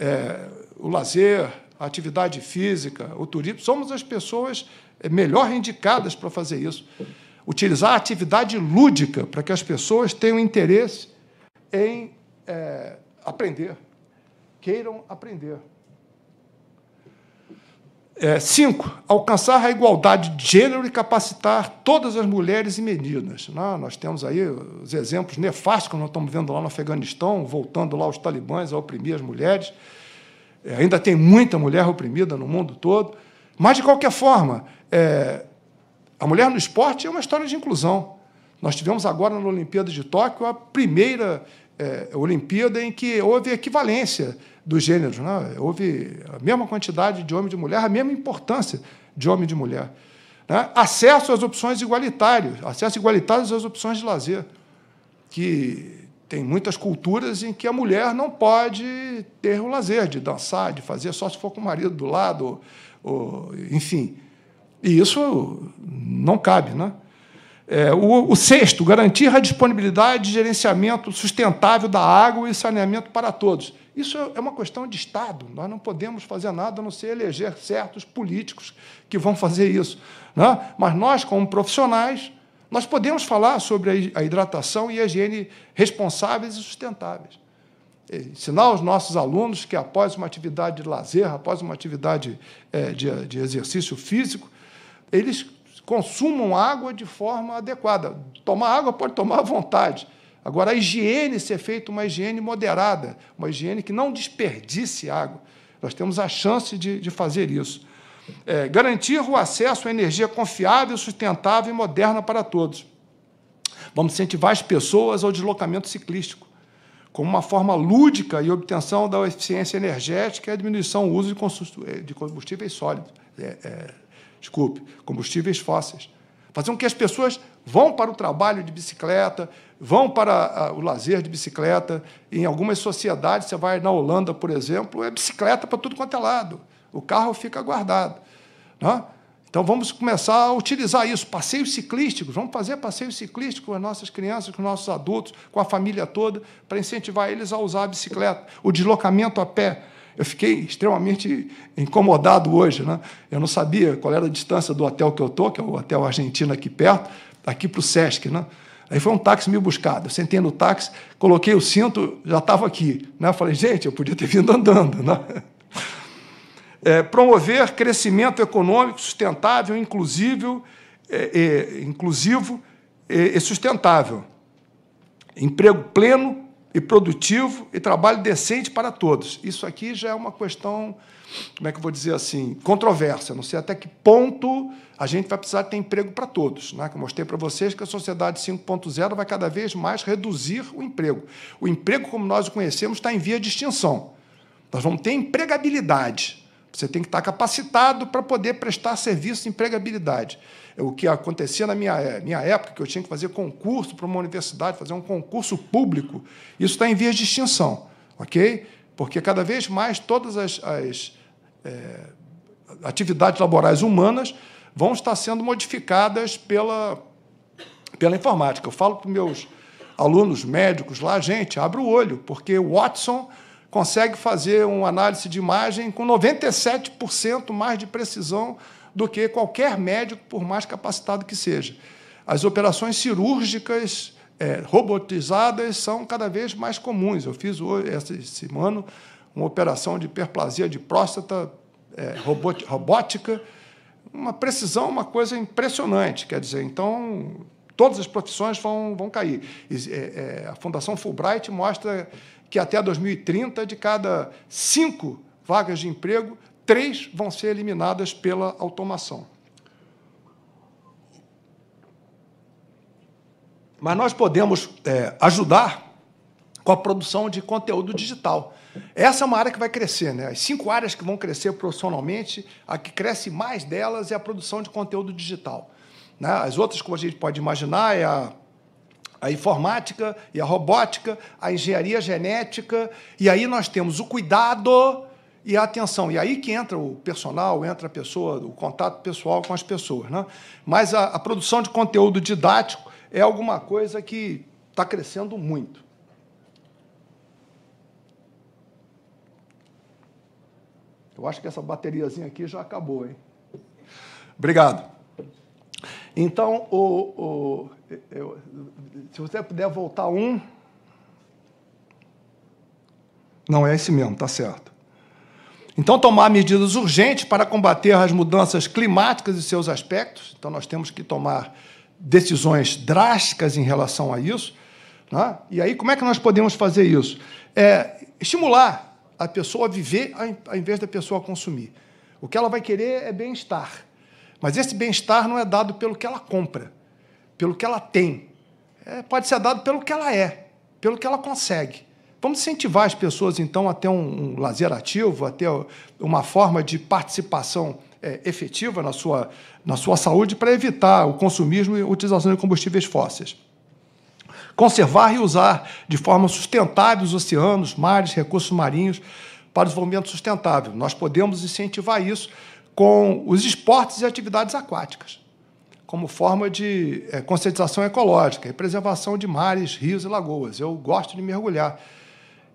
é, o lazer, a atividade física, o turismo, somos as pessoas é, melhor indicadas para fazer isso. Utilizar a atividade lúdica para que as pessoas tenham interesse em. É, aprender. Queiram aprender. É, cinco, alcançar a igualdade de gênero e capacitar todas as mulheres e meninas. Não, né? nós temos aí os exemplos nefastos que nós estamos vendo lá no Afeganistão, voltando lá os talibãs a oprimir as mulheres. É, ainda tem muita mulher oprimida no mundo todo. Mas, de qualquer forma, é, a mulher no esporte é uma história de inclusão. Nós tivemos agora na Olimpíada de Tóquio a primeira é, Olimpíada em que houve equivalência dos gêneros, né? houve a mesma quantidade de homem e de mulher, a mesma importância de homem e de mulher. Né? Acesso às opções igualitárias, acesso igualitário às opções de lazer, que tem muitas culturas em que a mulher não pode ter o lazer de dançar, de fazer, só se for com o marido do lado, ou, ou, enfim. E isso não cabe, né? É, o, o, sexto, garantir a disponibilidade e gerenciamento sustentável da água e saneamento para todos. Isso é, é uma questão de Estado. Nós não podemos fazer nada a não ser eleger certos políticos que vão fazer isso. Né? Mas nós, como profissionais, nós podemos falar sobre a hidratação e a higiene responsáveis e sustentáveis. É, ensinar aos nossos alunos que, após uma atividade de lazer, após uma atividade é, de, de exercício físico, eles consumam água de forma adequada. Tomar água pode tomar à vontade. Agora, a higiene ser feita uma higiene moderada, uma higiene que não desperdice água. Nós temos a chance de, de fazer isso. É, garantir o acesso à energia confiável, sustentável e moderna para todos. Vamos incentivar as pessoas ao deslocamento ciclístico, como uma forma lúdica e obtenção da eficiência energética e a diminuição do uso de eh, combustíveis sólidos. É, é desculpe, combustíveis fósseis. Fazer com que as pessoas vão para o trabalho de bicicleta, vão para ah, o lazer de bicicleta. Em algumas sociedades, você vai na Holanda, por exemplo, é bicicleta para tudo quanto é lado. O carro fica guardado. Né? Então vamos começar a utilizar isso. Passeios ciclísticos, vamos fazer passeios ciclísticos com as nossas crianças, com os nossos adultos, com a família toda, para incentivar eles a usar a bicicleta. O deslocamento a pé. Eu fiquei extremamente incomodado hoje. Né? Eu não sabia qual era a distância do hotel que eu estou, que é o Hotel Argentina aqui perto, aqui para o Sesc. Né? Aí foi um táxi me buscado. Eu sentei no táxi, coloquei o cinto, já estava aqui. Né? Eu falei, gente, eu podia ter vindo andando. Né? É, promover crescimento econômico sustentável, inclusivo, é, é, inclusivo e sustentável. Emprego pleno, e produtivo e trabalho decente para todos. Isso aqui já é uma questão, como é que eu vou dizer assim, controversa. Não sei até que ponto a gente vai precisar ter emprego para todos. Né? Que eu mostrei para vocês que a sociedade 5.0 vai cada vez mais reduzir o emprego. O emprego, como nós o conhecemos, está em via de extinção. Nós vamos ter empregabilidade. Você tem que estar capacitado para poder prestar serviço de empregabilidade. É o que acontecia na minha, eh, minha época, que eu tinha que fazer concurso para uma universidade, fazer um concurso público, isso está em vias de extinção, ok? Porque cada vez mais todas as, as é, atividades laborais humanas vão estar sendo modificadas pela, pela informática. Eu falo para meus alunos médicos lá, gente, abre o olho, porque Watson consegue fazer uma análise de imagem com 97% mais de precisão do que qualquer médico, por mais capacitado que seja. As operações cirúrgicas é, robotizadas são cada vez mais comuns. Eu fiz hoje, essa semana uma operação de hiperplasia de próstata é, robótica, uma precisão, uma coisa impressionante. Quer dizer, então todas as profissões vão, vão cair. E, é, é, a Fundação Fulbright mostra que até 2030, de cada cinco vagas de emprego, três vão ser eliminadas pela automação. Mas nós podemos é, ajudar com a produção de conteúdo digital. Essa é uma área que vai crescer, né? As cinco áreas que vão crescer profissionalmente, a que cresce mais delas é a produção de conteúdo digital. Né? As outras, como a gente pode imaginar, é a a informática e a robótica, a engenharia genética, e aí nós temos o cuidado e a atenção. E aí que entra o personal, entra a pessoa, o contato pessoal com as pessoas. Né? Mas a, a produção de conteúdo didático é alguma coisa que está crescendo muito. Eu acho que essa bateriazinha aqui já acabou, hein? Obrigado. Então, o, o eu, se você puder voltar um. Não, é esse mesmo, tá certo. Então, tomar medidas urgentes para combater as mudanças climáticas e seus aspectos. Então, nós temos que tomar decisões drásticas em relação a isso. Né? E aí, como é que nós podemos fazer isso? É, estimular a pessoa a viver ao invés da pessoa consumir. O que ela vai querer é bem-estar. Mas esse bem-estar não é dado pelo que ela compra pelo que ela tem. É, pode ser dado pelo que ela é, pelo que ela consegue. Vamos incentivar as pessoas, então, a ter um, um lazer ativo, a ter uma forma de participação é, efetiva na sua, na sua saúde para evitar o consumismo e a utilização de combustíveis fósseis. Conservar e usar de forma sustentável os oceanos, mares, recursos marinhos para o desenvolvimento sustentável. Nós podemos incentivar isso com os esportes e atividades aquáticas como forma de é, conscientização ecológica e preservação de mares, rios e lagoas. Eu gosto de mergulhar.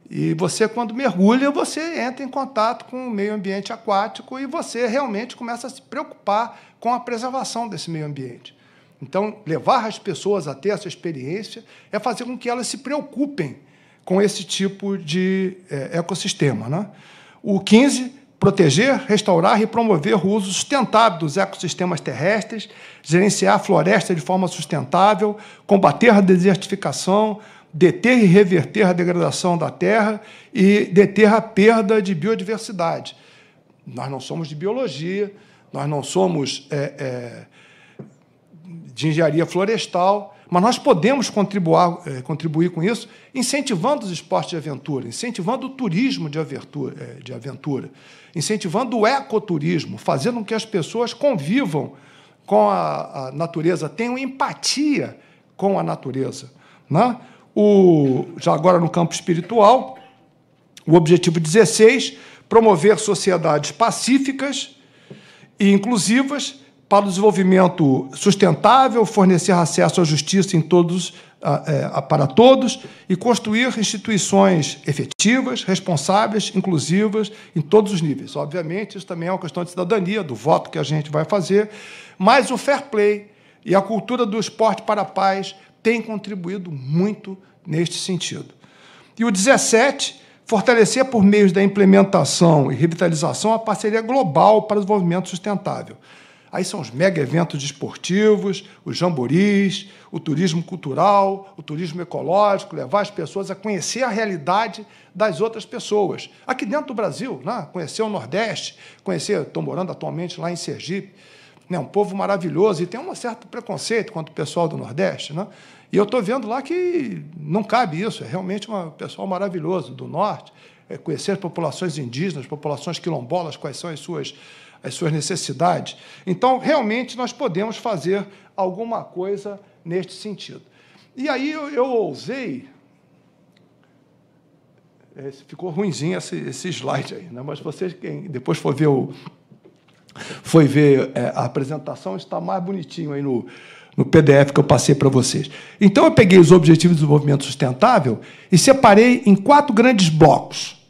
E você, quando mergulha, você entra em contato com o meio ambiente aquático e você realmente começa a se preocupar com a preservação desse meio ambiente. Então, levar as pessoas a ter essa experiência é fazer com que elas se preocupem com esse tipo de é, ecossistema. Né? O 15 proteger, restaurar e promover o uso sustentável dos ecossistemas terrestres, gerenciar a floresta de forma sustentável, combater a desertificação, deter e reverter a degradação da terra e deter a perda de biodiversidade. Nós não somos de biologia, nós não somos é, é, de engenharia florestal, mas nós podemos contribuir, é, contribuir com isso incentivando os esportes de aventura, incentivando o turismo de aventura. É, de aventura incentivando o ecoturismo, fazendo com que as pessoas convivam com a, a natureza, tenham empatia com a natureza. Né? O, já agora no campo espiritual, o objetivo 16, promover sociedades pacíficas e inclusivas para o desenvolvimento sustentável, fornecer acesso à justiça em todos, ah, é, para todos e construir instituições efetivas, responsáveis, inclusivas em todos os níveis. Obviamente, isso também é uma questão de cidadania, do voto que a gente vai fazer, mas o fair play e a cultura do esporte para a paz têm contribuído muito neste sentido. E o 17 fortalecer por meio da implementação e revitalização a parceria global para o desenvolvimento sustentável. Aí são os mega eventos esportivos, os jamboris, o turismo cultural, o turismo ecológico, levar as pessoas a conhecer a realidade das outras pessoas. Aqui dentro do Brasil, né? conhecer o Nordeste, conhecer, estou morando atualmente lá em Sergipe, né? um povo maravilhoso, e tem um certo preconceito quanto ao pessoal do Nordeste. Né? E eu estou vendo lá que não cabe isso, é realmente um pessoal maravilhoso do Norte, é conhecer populações indígenas, populações quilombolas, quais são as suas as suas necessidades. Então, realmente, nós podemos fazer alguma coisa neste sentido. E aí eu, eu ousei. Esse, é, ficou ruimzinho esse, esse, slide aí, né? mas vocês, quem depois for ver o, foi ver é, a apresentação, está mais bonitinho aí no, no PDF que eu passei para vocês. Então, eu peguei os Objetivos de Desenvolvimento Sustentável e separei em quatro grandes blocos: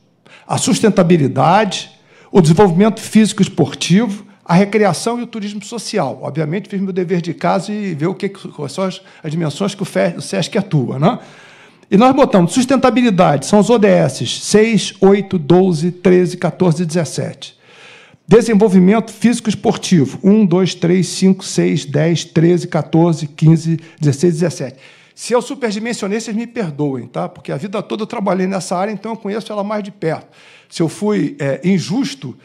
a sustentabilidade, o desenvolvimento físico esportivo, a recreação e o turismo social. Obviamente, fiz meu dever de casa e ver o que, quais são as, as dimensões que o, FES, o SESC atua. Né? E nós botamos sustentabilidade, são os ODS 6, 8, 12, 13, 14 e 17. Desenvolvimento físico esportivo 1, 2, 3, 5, 6, 10, 13, 14, 15, 16, 17. Se eu superdimensionei, vocês me perdoem, tá? Porque a vida toda eu trabalhei nessa área, então eu conheço ela mais de perto. Se eu fui é, injusto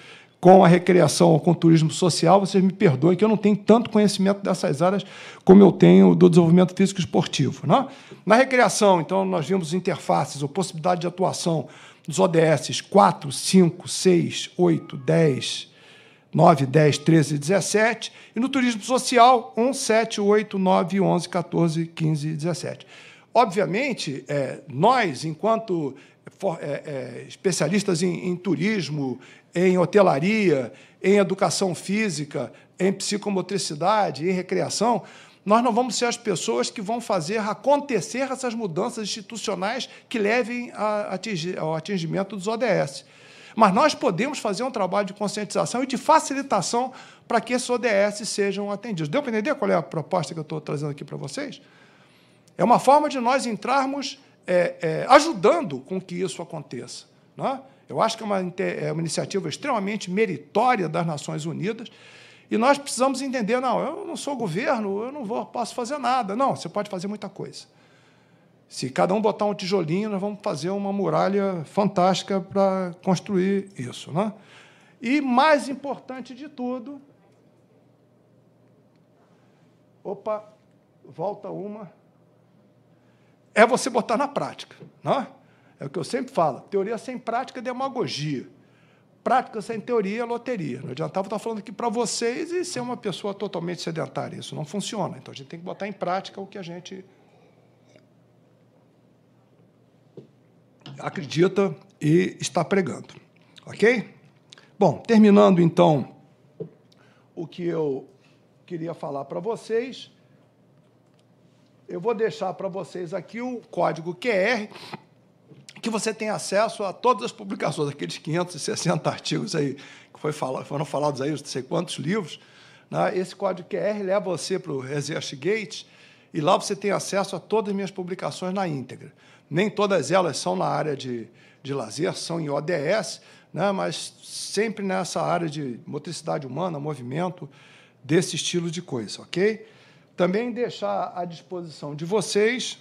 com a recreação ou com o turismo social, vocês me perdoem que eu não tenho tanto conhecimento dessas áreas como eu tenho do desenvolvimento físico e esportivo. Né? Na recreação, então, nós vimos interfaces ou possibilidade de atuação dos ODS 4, 5, 6, 8, 10, 9, 10, 13, 17, e no turismo social, 1, 7, 8, 9, 11, 14, 15 17. Obviamente, é, nós, enquanto for, é, é, especialistas em, em turismo, em hotelaria, em educação física, em psicomotricidade, em recreação, nós não vamos ser as pessoas que vão fazer acontecer essas mudanças institucionais que levem ao atingimento dos ODS. Mas nós podemos fazer um trabalho de conscientização e de facilitação para que esses ODS sejam atendidos. Deu para entender qual é a proposta que eu estou trazendo aqui para vocês? É uma forma de nós entrarmos é, é, ajudando com que isso aconteça. Né? Eu acho que é uma, é uma iniciativa extremamente meritória das Nações Unidas. E nós precisamos entender, não, eu não sou governo, eu não vou, posso fazer nada. Não, você pode fazer muita coisa. Se cada um botar um tijolinho, nós vamos fazer uma muralha fantástica para construir isso. Né? E, mais importante de tudo. Opa, volta uma. É você botar na prática. Né? É o que eu sempre falo: teoria sem prática é demagogia. Prática sem teoria é loteria. Não adiantava estar falando aqui para vocês e ser uma pessoa totalmente sedentária. Isso não funciona. Então a gente tem que botar em prática o que a gente acredita e está pregando. Ok? Bom, terminando então o que eu queria falar para vocês, eu vou deixar para vocês aqui o código QR que você tem acesso a todas as publicações, aqueles 560 artigos aí que foi foram falados aí, não sei quantos livros. Né? Esse código QR leva você para o Research Gates e lá você tem acesso a todas as minhas publicações na íntegra nem todas elas são na área de, de lazer, são em ODS, né? mas sempre nessa área de motricidade humana, movimento, desse estilo de coisa, ok? Também deixar à disposição de vocês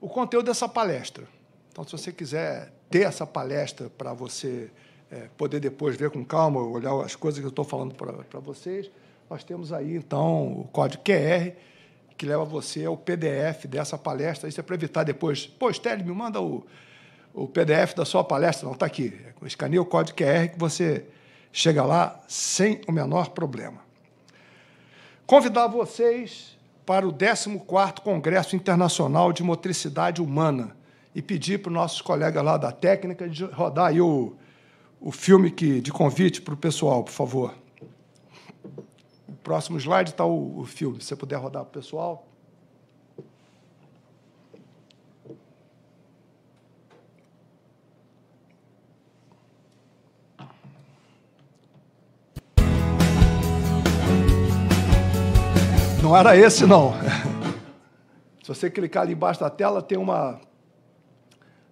o conteúdo dessa palestra. Então, se você quiser ter essa palestra para você é, poder depois ver com calma, olhar as coisas que eu estou falando para vocês, nós temos aí, então, o código QR, que leva você ao PDF dessa palestra. Isso é para evitar depois. Pô, Stélio, me manda o, o PDF da sua palestra. Não, está aqui. Escaneia o código QR que você chega lá sem o menor problema. Convidar vocês para o 14º Congresso Internacional de Motricidade Humana e pedir para os nossos colegas lá da técnica de rodar aí o, o filme que, de convite para o pessoal, por favor. Próximo slide está o, o filme, se você puder rodar para o pessoal. Não era esse, não. Se você clicar ali embaixo da tela, tem uma.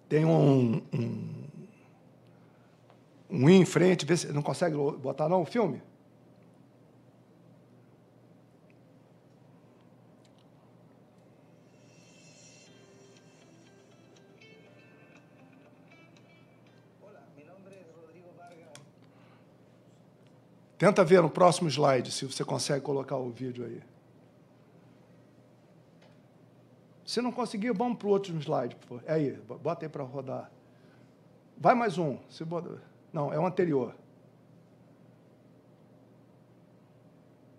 Tem um. Um, um em frente. Vê se, não consegue botar, não, o filme? Tenta ver no próximo slide se você consegue colocar o vídeo aí. Se não conseguir, vamos para o outro slide. Por favor. É aí, bota aí para rodar. Vai mais um. Se bota... Não, é o anterior.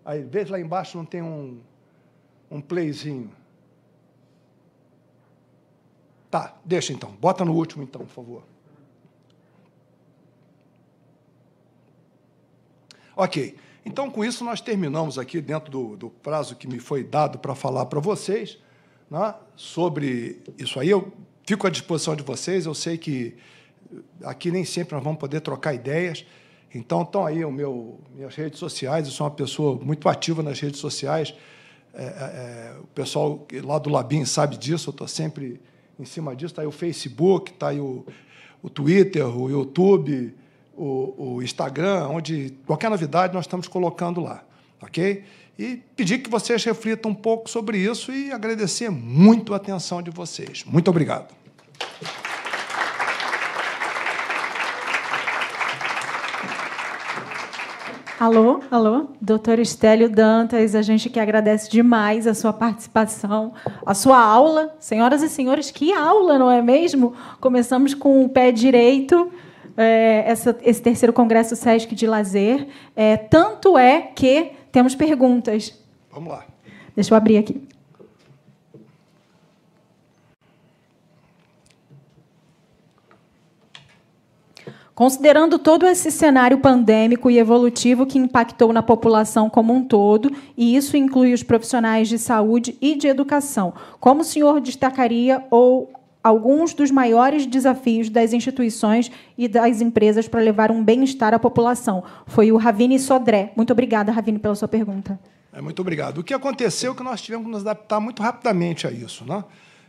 Aí, vê lá embaixo, não tem um, um playzinho. Tá, deixa então. Bota no último então, por favor. Ok. Então, com isso, nós terminamos aqui, dentro do, do prazo que me foi dado para falar para vocês, né, sobre isso aí. Eu fico à disposição de vocês. Eu sei que eh, aqui nem sempre nós vamos poder trocar ideias. Então, estão aí o meu, minhas redes sociais. Eu sou uma pessoa muito ativa nas redes sociais. É, é, é o pessoal lá do Labim sabe disso. Eu estou sempre em cima disso. Está aí o Facebook, está aí o, o Twitter, o YouTube o, o Instagram, onde qualquer novidade nós estamos colocando lá, ok? E pedir que vocês reflitam um pouco sobre isso e agradecer muito a atenção de vocês. Muito obrigado. Alô, alô, doutor Estélio Dantas, a gente que agradece demais a sua participação, a sua aula. Senhoras e senhores, que aula, não é mesmo? Começamos com o pé direito é, essa, esse terceiro Congresso SESC de Lazer. É, tanto é que temos perguntas. Vamos lá. Deixa eu abrir aqui. Considerando todo esse cenário pandêmico e evolutivo que impactou na população como um todo, e isso inclui os profissionais de saúde e de educação, como o senhor destacaria ou alguns dos maiores desafios das instituições e das empresas para levar um bem-estar à população. Foi o Ravine Sodré. Muito obrigada, Ravine, pela sua pergunta. É, muito obrigado. O que aconteceu é que nós tivemos que nos adaptar muito rapidamente a isso. Né?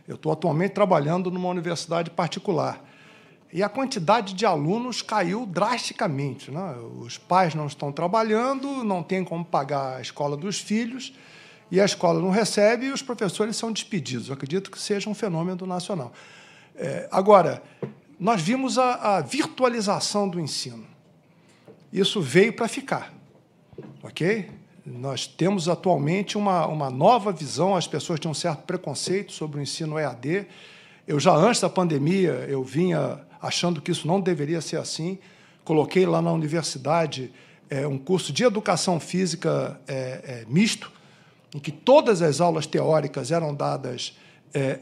Eu estou atualmente trabalhando numa universidade particular. E a quantidade de alunos caiu drasticamente. Né? Os pais não estão trabalhando, não têm como pagar a escola dos filhos e a escola não recebe e os professores são despedidos. Eu acredito que seja um fenômeno nacional. É, agora, nós vimos a, a, virtualização do ensino. Isso veio para ficar, ok? Nós temos atualmente uma, uma nova visão, as pessoas têm um certo preconceito sobre o ensino EAD. Eu já antes da pandemia, eu vinha achando que isso não deveria ser assim. Coloquei lá na universidade é, um curso de educação física é, é misto, em que todas as aulas teóricas eram dadas é,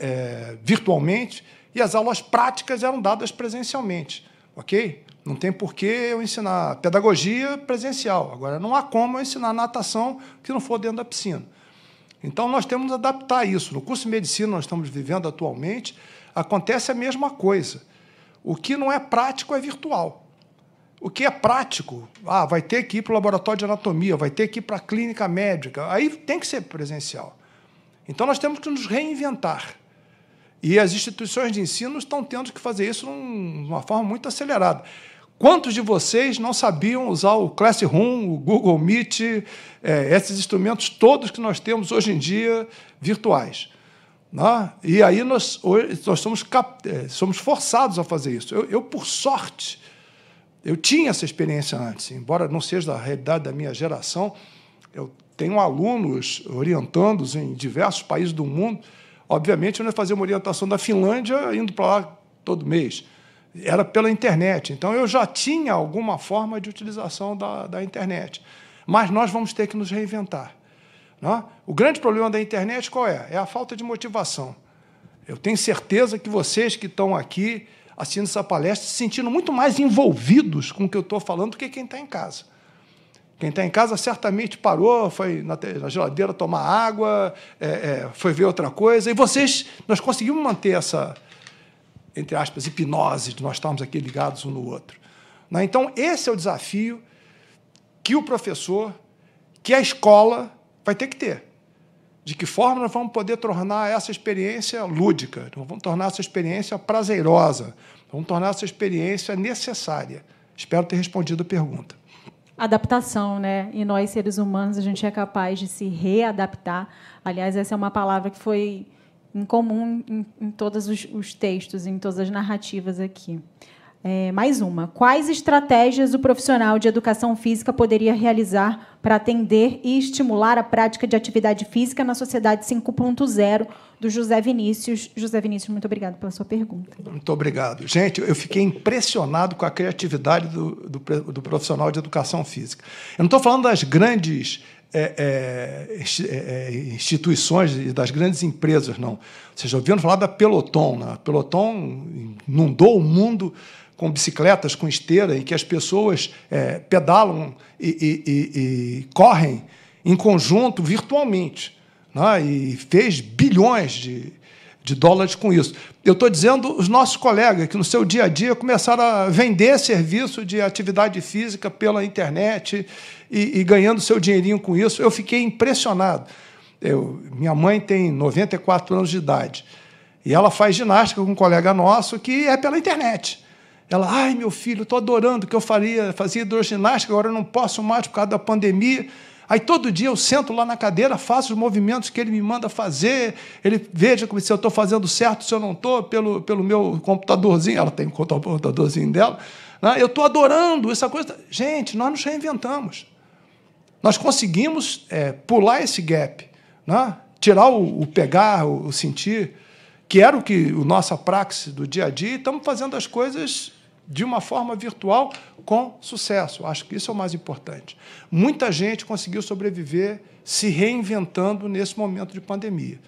é, virtualmente e as aulas práticas eram dadas presencialmente. Ok? Não tem por que eu ensinar pedagogia presencial. Agora, não há como eu ensinar natação que não for dentro da piscina. Então, nós temos que adaptar isso. No curso de medicina, nós estamos vivendo atualmente, acontece a mesma coisa. O que não é prático é virtual o que é prático. Ah, vai ter que ir para o laboratório de anatomia, vai ter que ir para a clínica médica. Aí tem que ser presencial. Então nós temos que nos reinventar. E as instituições de ensino estão tendo que fazer isso de uma forma muito acelerada. Quantos de vocês não sabiam usar o Classroom, o Google Meet, é, esses instrumentos todos que nós temos hoje em dia virtuais? Né? E aí nós, nós somos, é, somos forçados a fazer isso. Eu, eu por sorte, eu tinha essa experiência antes, embora não seja da realidade da minha geração, eu tenho alunos orientandos em diversos países do mundo. Obviamente, eu não ia fazer uma orientação da Finlândia indo para lá todo mês. Era pela internet. Então, eu já tinha alguma forma de utilização da, da internet. Mas nós vamos ter que nos reinventar. Não? Né? O grande problema da internet qual é? É a falta de motivação. Eu tenho certeza que vocês que estão aqui assistindo essa palestra, se sentindo muito mais envolvidos com o que eu estou falando do que quem está em casa. Quem está em casa certamente parou, foi na, geladeira tomar água, é, é, foi ver outra coisa. E vocês, nós conseguimos manter essa, entre aspas, hipnose de nós estarmos aqui ligados um no outro. Né? Então, esse é o desafio que o professor, que a escola vai ter que ter de que forma nós vamos poder tornar essa experiência lúdica, vamos tornar essa experiência prazerosa, vamos tornar essa experiência necessária. Espero ter respondido a pergunta. Adaptação, né? E nós, seres humanos, a gente é capaz de se readaptar. Aliás, essa é uma palavra que foi incomum em, em todos os, os textos, em todas as narrativas aqui. É, mais uma. Quais estratégias o profissional de educação física poderia realizar para atender e estimular a prática de atividade física na sociedade 5.0 do José Vinícius? José Vinícius, muito obrigado pela sua pergunta. Muito obrigado. Gente, eu fiquei impressionado com a criatividade do, do, do profissional de educação física. Eu não estou falando das grandes é é, é, é, instituições e das grandes empresas, não. Vocês já ouviram falar da Peloton. Né? A Peloton inundou o mundo com bicicletas, com esteira, em que as pessoas é, pedalam e, e, e, e, correm em conjunto virtualmente. Né? E fez bilhões de, de dólares com isso. Eu estou dizendo os nossos colegas que no seu dia a dia começaram a vender serviço de atividade física pela internet e, e ganhando seu dinheirinho com isso. Eu fiquei impressionado. Eu, minha mãe tem 94 anos de idade e ela faz ginástica com um colega nosso que é pela internet. Ela, ai meu filho, estou adorando que eu faria, fazia hidroginástica, agora eu não posso mais por causa da pandemia. Aí todo dia eu sento lá na cadeira, faço os movimentos que ele me manda fazer, ele veja se eu estou fazendo certo, se eu não estou, pelo, pelo meu computadorzinho, ela tem um computadorzinho dela. Né? Eu estou adorando essa coisa. Gente, nós nos reinventamos. Nós conseguimos é, pular esse gap, né? tirar o, o pegar, o, o sentir que era o que o nossa praxe do dia a dia, e estamos fazendo as coisas de uma forma virtual com sucesso. Acho que isso é o mais importante. Muita gente conseguiu sobreviver se reinventando nesse momento de pandemia.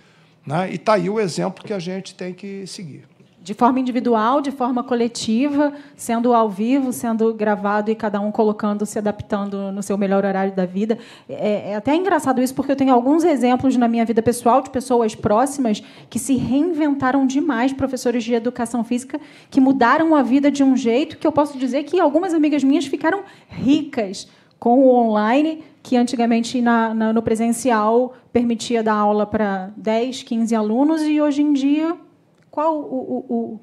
Né? E está aí o exemplo que a gente tem que seguir de forma individual, de forma coletiva, sendo ao vivo, sendo gravado e cada um colocando, se adaptando no seu melhor horário da vida. É, é até engraçado isso, porque eu tenho alguns exemplos na minha vida pessoal de pessoas próximas que se reinventaram demais, professores de educação física, que mudaram a vida de um jeito que eu posso dizer que algumas amigas minhas ficaram ricas com o online, que antigamente na, na, no presencial permitia dar aula para 10, 15 alunos, e hoje em dia qual o, o, o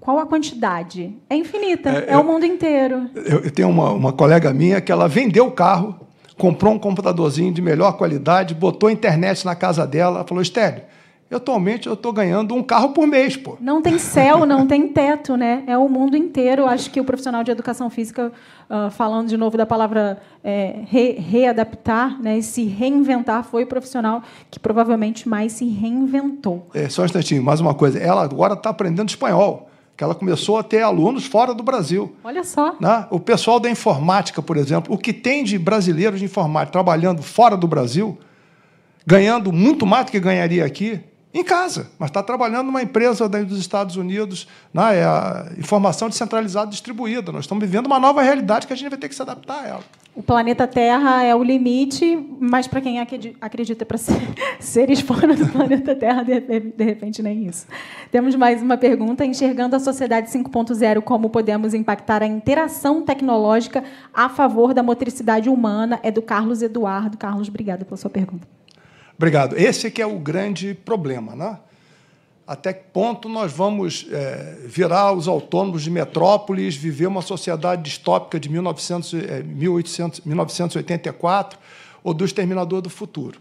qual a quantidade? É infinita, é, é o mundo inteiro. Eu, eu, tenho uma, uma colega minha que ela vendeu o carro, comprou um computadorzinho de melhor qualidade, botou internet na casa dela, falou, Estélio, eu, atualmente eu estou ganhando um carro por mês, pô. Não tem céu, não tem teto, né? É o mundo inteiro. Acho que o profissional de educação física, uh, falando de novo da palavra é, re readaptar, né? E se reinventar, foi o profissional que provavelmente mais se reinventou. É, só um instantinho, mais uma coisa. Ela agora está aprendendo espanhol. Que ela começou a ter alunos fora do Brasil. Olha só. Né? O pessoal da informática, por exemplo, o que tem de brasileiros de informática trabalhando fora do Brasil, ganhando muito mais do que ganharia aqui, em casa, mas está trabalhando numa empresa dos Estados Unidos, né? é a informação descentralizada distribuída. Nós estamos vivendo uma nova realidade que a gente vai ter que se adaptar a ela. O planeta Terra é o limite, mas para quem acredita para seres fora do planeta Terra, de repente nem isso. Temos mais uma pergunta. Enxergando a sociedade 5.0, como podemos impactar a interação tecnológica a favor da motricidade humana? É do Carlos Eduardo. Carlos, obrigada pela sua pergunta. Obrigado. Esse que é o grande problema, né? Até que ponto nós vamos é, virar os autônomos de metrópoles, viver uma sociedade distópica de 1900, é, 1800, 1984 ou do Exterminador do Futuro?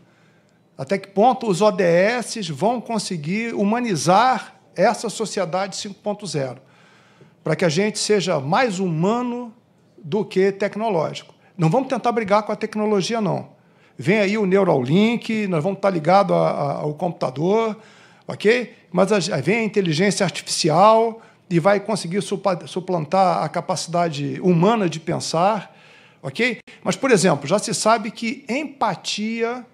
Até que ponto os ODS vão conseguir humanizar essa sociedade 5.0, para que a gente seja mais humano do que tecnológico? Não vamos tentar brigar com a tecnologia, não vem aí o Neuralink, nós vamos estar ligados ao computador, ok? Mas a, vem a inteligência artificial e vai conseguir suplantar a capacidade humana de pensar, ok? Mas, por exemplo, já se sabe que empatia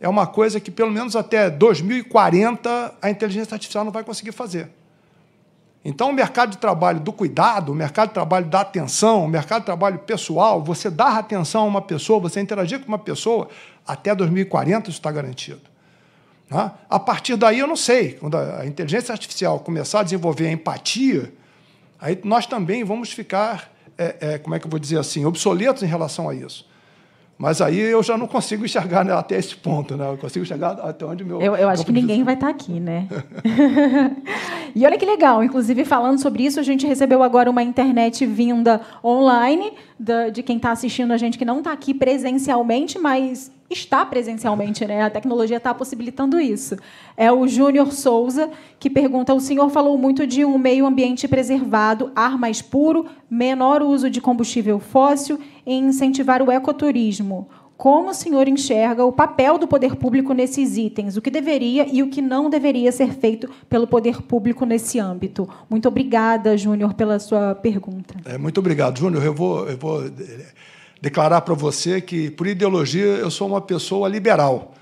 é uma coisa que, pelo menos até 2040, a inteligência artificial não vai conseguir fazer. Então, o mercado de trabalho do cuidado, o mercado de trabalho da atenção, o mercado de trabalho pessoal, você dar atenção a uma pessoa, você interagir com uma pessoa, até 2040 isso está garantido. Né? A partir daí, eu não sei, quando a inteligência artificial começar a desenvolver a empatia, aí nós também vamos ficar, é, é, como é que eu vou dizer assim, obsoletos em relação a isso. Mas aí eu já não consigo enxergar né, até esse ponto, né? Eu consigo chegar até onde meu. Eu, eu acho que ninguém vai estar tá aqui, né? e olha que legal, inclusive falando sobre isso, a gente recebeu agora uma internet vinda online de quem está assistindo a gente que não está aqui presencialmente, mas está presencialmente, né? A tecnologia está possibilitando isso. É o Júnior Souza que pergunta: o senhor falou muito de um meio ambiente preservado, ar mais puro, menor uso de combustível fóssil e incentivar o ecoturismo. Como o senhor enxerga o papel do poder público nesses itens? O que deveria e o que não deveria ser feito pelo poder público nesse âmbito? Muito obrigada, Júnior, pela sua pergunta. É, muito obrigado, Júnior. Eu vou, eu vou declarar para você que, por ideologia, eu sou uma pessoa liberal.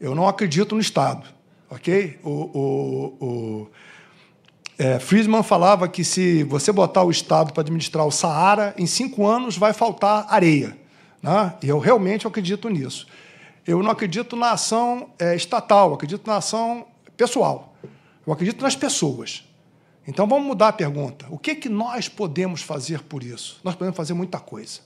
Eu não acredito no Estado. Ok? O, o, o é, Friedman falava que se você botar o Estado para administrar o Saara, em cinco anos vai faltar areia. Né? E eu realmente acredito nisso. Eu não acredito na ação é, estatal, acredito na ação pessoal. Eu acredito nas pessoas. Então vamos mudar a pergunta. O que, é que nós podemos fazer por isso? Nós podemos fazer muita coisa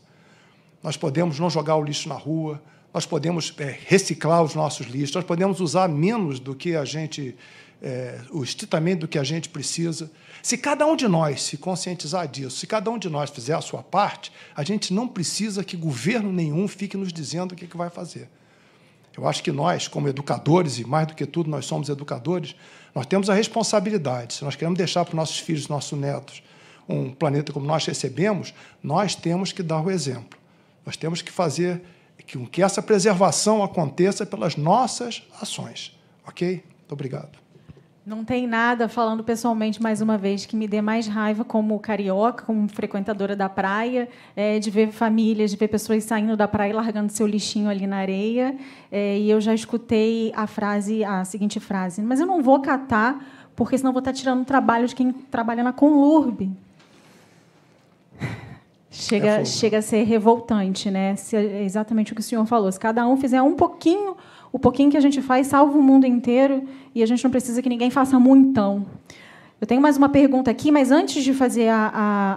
nós podemos não jogar o lixo na rua, nós podemos é, reciclar os nossos lixos, nós podemos usar menos do que a gente, é, estritamente do que a gente precisa. Se cada um de nós se conscientizar disso, se cada um de nós fizer a sua parte, a gente não precisa que governo nenhum fique nos dizendo o que, é que vai fazer. Eu acho que nós, como educadores, e mais do que tudo, nós somos educadores, nós temos a responsabilidade. Se nós queremos deixar para os nossos filhos, nossos netos, um planeta como nós recebemos, nós temos que dar o exemplo. Nós temos que fazer que, que essa preservação aconteça pelas nossas ações. Ok? Muito obrigado. Não tem nada, falando pessoalmente mais uma vez, que me dê mais raiva como carioca, como frequentadora da praia, é, de ver famílias, de ver pessoas saindo da praia e largando seu lixinho ali na areia. É, e eu já escutei a frase, a seguinte frase: mas eu não vou catar, porque senão vou estar tá tirando o trabalho de quem trabalha na Conlurb. Chega, é chega a ser revoltante, né? Se, é exatamente o que o senhor falou. Se cada um fizer um pouquinho, o pouquinho que a gente faz salva o mundo inteiro e a gente não precisa que ninguém faça muitão. Eu tenho mais uma pergunta aqui, mas antes de fazer a,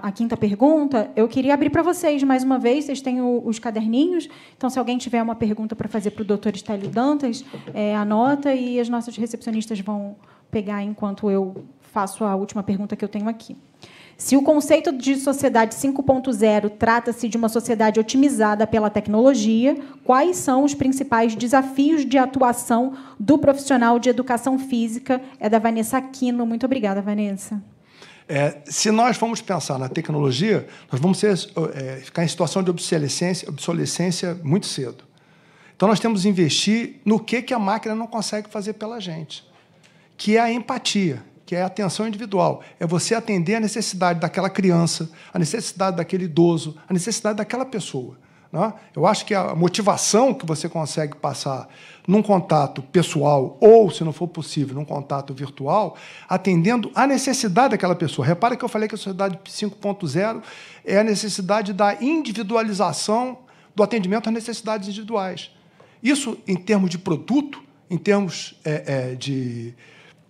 a, a quinta pergunta, eu queria abrir para vocês mais uma vez. Vocês têm o, os caderninhos, então se alguém tiver uma pergunta para fazer para o doutor Estélio Dantas, é, anota e as nossas recepcionistas vão pegar enquanto eu faço a última pergunta que eu tenho aqui. Se o conceito de sociedade 5.0 trata-se de uma sociedade otimizada pela tecnologia, quais são os principais desafios de atuação do profissional de educação física? É da Vanessa Aquino. Muito obrigada, Vanessa. É, se nós vamos pensar na tecnologia, nós vamos ser, é, ficar em situação de obsolescência, obsolescência muito cedo. Então, nós temos que investir no que, que a máquina não consegue fazer pela gente, que é a empatia que é atenção individual. É você atender a necessidade daquela criança, a necessidade daquele idoso, a necessidade daquela pessoa. Né? Eu acho que a motivação que você consegue passar num contato pessoal ou, se não for possível, num contato virtual, atendendo a necessidade daquela pessoa. Repara que eu falei que a sociedade 5.0 é a necessidade da individualização do atendimento às necessidades individuais. Isso, em termos de produto, em termos é, é, de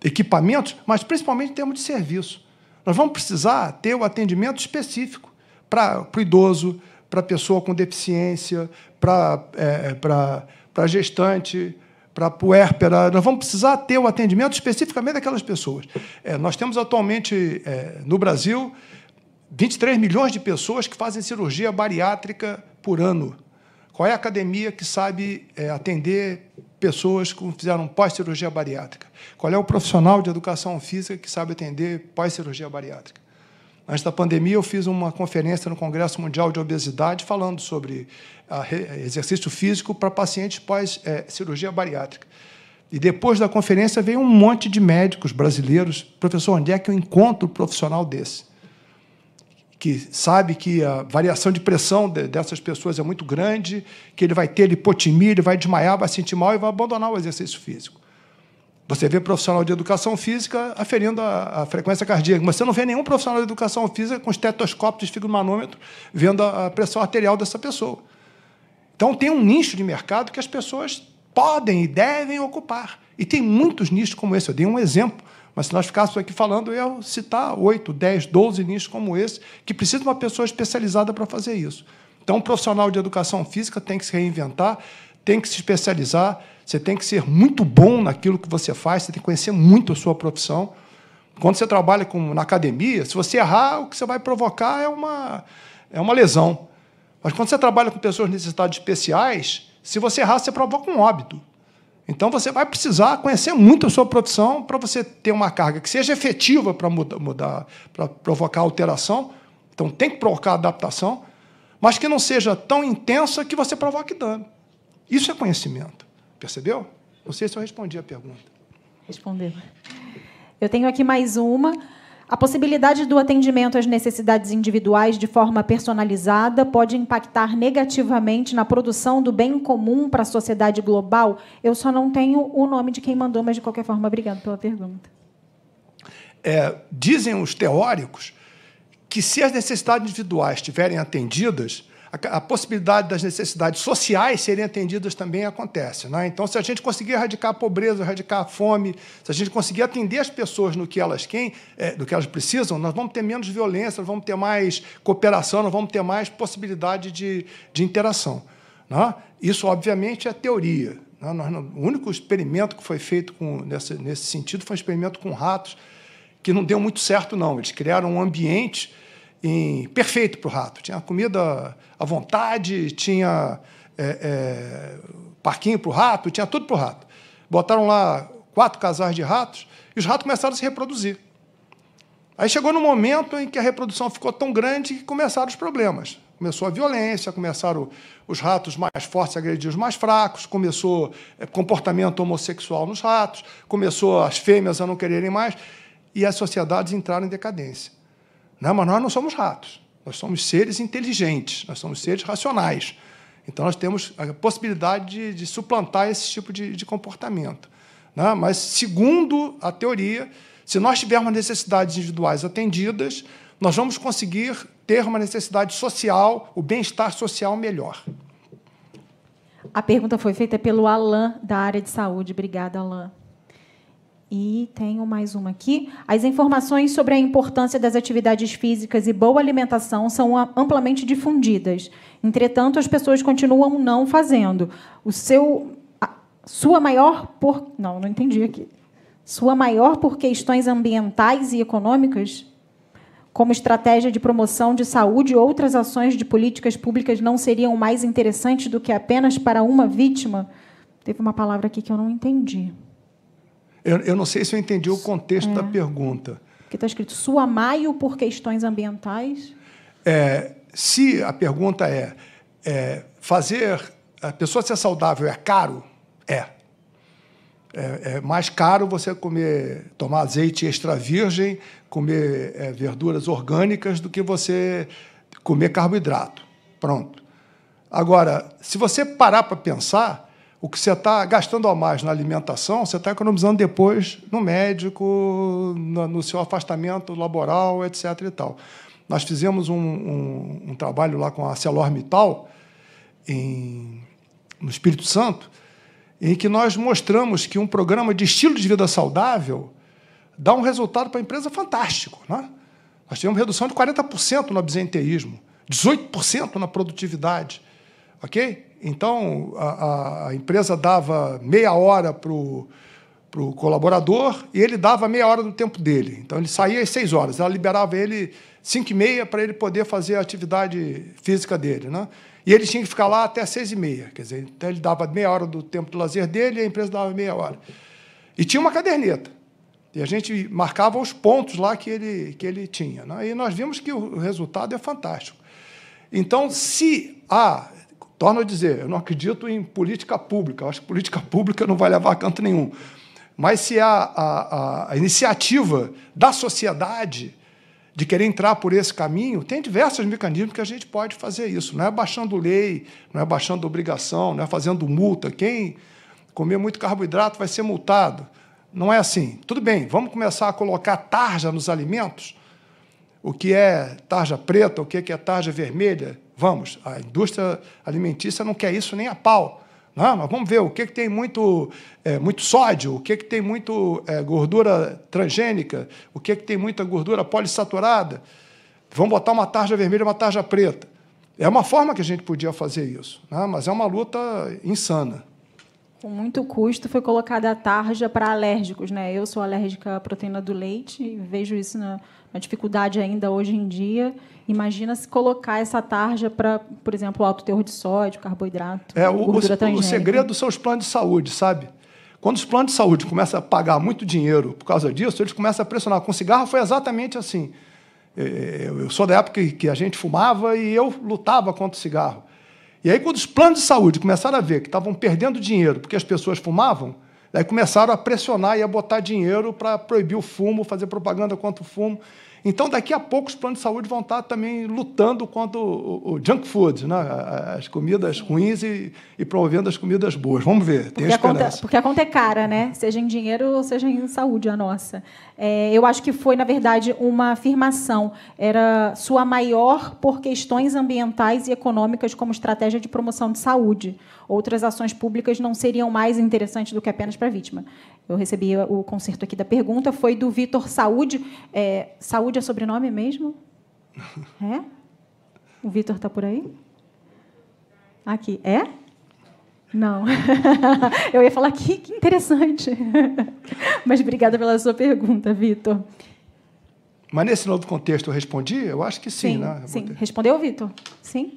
equipamentos, mas principalmente em termos de serviço. Nós vamos precisar ter o atendimento específico para o idoso, para a pessoa com deficiência, para é, é a gestante, para a puérpera. Nós vamos precisar ter o atendimento especificamente daquelas pessoas. É, nós temos atualmente é, no Brasil 23 milhões de pessoas que fazem cirurgia bariátrica por ano. Qual é a academia que sabe é, atender pessoas que fizeram pós-cirurgia bariátrica. Qual é o profissional de educação física que sabe atender pós-cirurgia bariátrica? Antes da pandemia, eu fiz uma conferência no Congresso Mundial de Obesidade falando sobre ah, exercício físico para pacientes pós-cirurgia eh, bariátrica. E depois da conferência veio um monte de médicos brasileiros. Professor, onde é que eu encontro um profissional desse? que sabe que a variação de pressão dessas pessoas é muito grande, que ele vai ter hipotimia, ele vai desmaiar, vai se sentir mal e vai abandonar o exercício físico. Você vê profissional de educação física aferindo a, a frequência cardíaca, mas você não vê nenhum profissional de educação física com estetoscópio e manômetro vendo a, a pressão arterial dessa pessoa. Então, tem um nicho de mercado que as pessoas podem e devem ocupar. E tem muitos nichos como esse. Eu dei um exemplo mas se nós ficássemos aqui falando, eu ia citar 8, 10, 12 nichos como esse, que precisa de uma pessoa especializada para fazer isso. Então, um profissional de educação física tem que se reinventar, tem que se especializar, você tem que ser muito bom naquilo que você faz, você tem que conhecer muito a sua profissão. Quando você trabalha com, na academia, se você errar, o que você vai provocar é uma, é uma lesão. Mas quando você trabalha com pessoas necessitadas especiais, se você errar, você provoca um óbito. Então você vai precisar conhecer muito a sua profissão para você ter uma carga que seja efetiva para mudar, mudar para provocar alteração. Então tem que provocar adaptação, mas que não seja tão intensa que você provoque dano. Isso é conhecimento. Percebeu? Não sei se eu respondi a pergunta. Respondeu. Eu tenho aqui mais uma. A possibilidade do atendimento às necessidades individuais de forma personalizada pode impactar negativamente na produção do bem comum para a sociedade global? Eu só não tenho o nome de quem mandou, mas de qualquer forma, obrigado pela pergunta. É, dizem os teóricos que se as necessidades individuais estiverem atendidas, a, possibilidade das necessidades sociais serem atendidas também acontece. Né? Então, se a gente conseguir erradicar a pobreza, erradicar a fome, se a gente conseguir atender as pessoas no que elas querem, é, que elas precisam, nós vamos ter menos violência, nós vamos ter mais cooperação, nós vamos ter mais possibilidade de, de interação. Né? Isso, obviamente, é teoria. Né? Nós, o único experimento que foi feito com, nessa, nesse sentido foi um experimento com ratos, que não deu muito certo, não. Eles criaram um ambiente em, perfeito para o rato. Tinha comida à vontade, tinha é, é, parquinho para o rato, tinha tudo para o rato. Botaram lá quatro casais de ratos e os ratos começaram a se reproduzir. Aí chegou no momento em que a reprodução ficou tão grande que começaram os problemas. Começou a violência, começaram os ratos mais fortes a agredir os mais fracos, começou é, comportamento homossexual nos ratos, começou as fêmeas a não quererem mais, e as sociedades entraram em decadência. Não, mas nós não somos ratos. Nós somos seres inteligentes, nós somos seres racionais. Então, nós temos a possibilidade de, de suplantar esse tipo de, de comportamento. Né? Mas, segundo a teoria, se nós tivermos necessidades individuais atendidas, nós vamos conseguir ter uma necessidade social, o bem-estar social melhor. A pergunta foi feita pelo Alain, da área de saúde. Obrigada, Alain. E tenho mais uma aqui. As informações sobre a importância das atividades físicas e boa alimentação são amplamente difundidas. Entretanto, as pessoas continuam não fazendo. O seu sua maior por não, não entendi aqui. Sua maior por questões ambientais e econômicas, como estratégia de promoção de saúde, outras ações de políticas públicas não seriam mais interessantes do que apenas para uma vítima? Teve uma palavra aqui que eu não entendi. Eu, eu não sei se eu entendi o contexto é. da pergunta. Que está escrito sua maio por questões ambientais. É, se a pergunta é, é, fazer a pessoa ser saudável é caro, é. É, é mais caro você comer, tomar azeite extra virgem, comer é, verduras orgânicas do que você comer carboidrato. Pronto. Agora, se você parar para pensar, o que você está gastando a mais na alimentação, você está economizando depois no médico, no, seu afastamento laboral, etc. E tal. Nós fizemos um, um, um trabalho lá com a Celormital, em, no Espírito Santo, em que nós mostramos que um programa de estilo de vida saudável dá um resultado para a empresa fantástico. Né? Nós tivemos redução de 40% no absenteísmo, 18% na produtividade. Ok? Então, a, a empresa dava meia hora para o colaborador e ele dava meia hora do tempo dele. Então ele saía às seis horas, ela liberava ele cinco e meia para ele poder fazer a atividade física dele, né? E ele tinha que ficar lá até seis e meia, quer dizer, então ele dava meia hora do tempo do lazer dele e a empresa dava meia hora. E tinha uma caderneta e a gente marcava os pontos lá que ele que ele tinha, né? E nós vimos que o resultado é fantástico. Então se há Torno a dizer, eu não acredito em política pública, eu acho que política pública não vai levar a canto nenhum. Mas se a, a, a iniciativa da sociedade de querer entrar por esse caminho, tem diversos mecanismos que a gente pode fazer isso. Não é baixando lei, não é baixando obrigação, não é fazendo multa. Quem comer muito carboidrato vai ser multado. Não é assim. Tudo bem, vamos começar a colocar tarja nos alimentos. O que é tarja preta, o que é tarja vermelha, Vamos, a indústria alimentícia não quer isso nem a pau. Não, mas vamos ver o que, é que tem muito, é, muito sódio, o que, é que tem muito é, gordura transgênica, o que, que tem muita gordura polissaturada. Vamos botar uma tarja vermelha e uma tarja preta. É uma forma que a gente podia fazer isso, né? mas é uma luta insana. Com muito custo foi colocada a tarja para alérgicos. Né? Eu sou alérgica à proteína do leite e vejo isso na, na dificuldade ainda hoje em dia. Imagina se colocar essa tarja para, por exemplo, alto teor de sódio, carboidrato, é, o, gordura o, o segredo são os planos de saúde, sabe? Quando os planos de saúde começam a pagar muito dinheiro por causa disso, eles começam a pressionar. Com cigarro foi exatamente assim. É, é, eu sou da época que a gente fumava e eu lutava contra o cigarro. E aí, quando os planos de saúde começaram a ver que estavam perdendo dinheiro porque as pessoas fumavam, aí começaram a pressionar e a botar dinheiro para proibir o fumo, fazer propaganda contra o fumo. Então, daqui a pouco, os planos de saúde vão estar também lutando contra o, junk food, né? as comidas ruins e, e, promovendo as comidas boas. Vamos ver, porque esperança. A conta, porque a conta é cara, né? Seja em dinheiro ou seja em saúde, a nossa. É, eu acho que foi, na verdade, uma afirmação. Era sua maior por questões ambientais e econômicas como estratégia de promoção de saúde. Outras ações públicas não seriam mais interessantes do que apenas para a vítima. Eu recebi o conserto aqui da pergunta, foi do Vitor Saúde. É, Saúde é sobrenome mesmo? É? O Vitor está por aí? Aqui. É? Não. Eu ia falar que, que interessante. Mas obrigada pela sua pergunta, Vitor. Mas nesse novo contexto eu respondi? Eu acho que sim, sim né? Sim, respondeu, Vitor? Sim.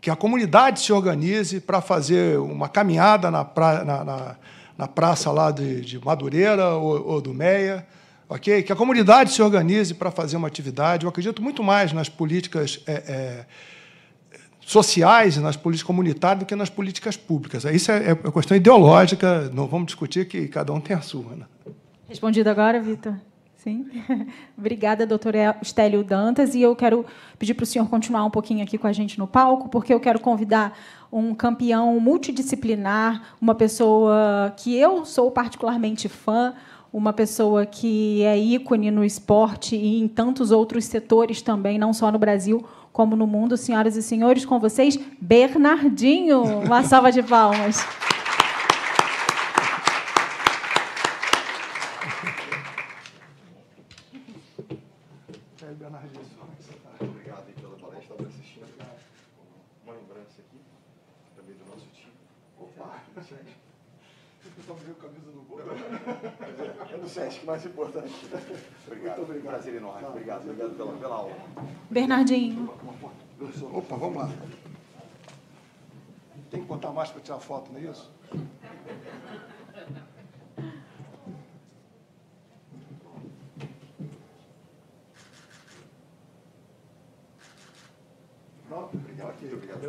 que a comunidade se organize para fazer uma caminhada na, pra, na, na, na praça lá de, de Madureira ou, ou, do Meia, ok? Que a comunidade se organize para fazer uma atividade. Eu acredito muito mais nas políticas é, é, sociais e nas políticas comunitárias do que nas políticas públicas. Isso é, é questão ideológica. Não vamos discutir que cada um tem a sua. Né? Respondido agora, Vitor. Sim. Obrigada, doutora Estélio Dantas. E eu quero pedir para o senhor continuar um pouquinho aqui com a gente no palco, porque eu quero convidar um campeão multidisciplinar, uma pessoa que eu sou particularmente fã, uma pessoa que é ícone no esporte e em tantos outros setores também, não só no Brasil como no mundo. Senhoras e senhores, com vocês, Bernardinho. Uma salva de palmas. do SESC, mais importante. Obrigado. Muito obrigado. Prazer enorme. Tá. Obrigado, obrigado pela, pela aula. Bernardinho. Opa, vamos lá. Tem que botar mais para tirar foto, não é isso?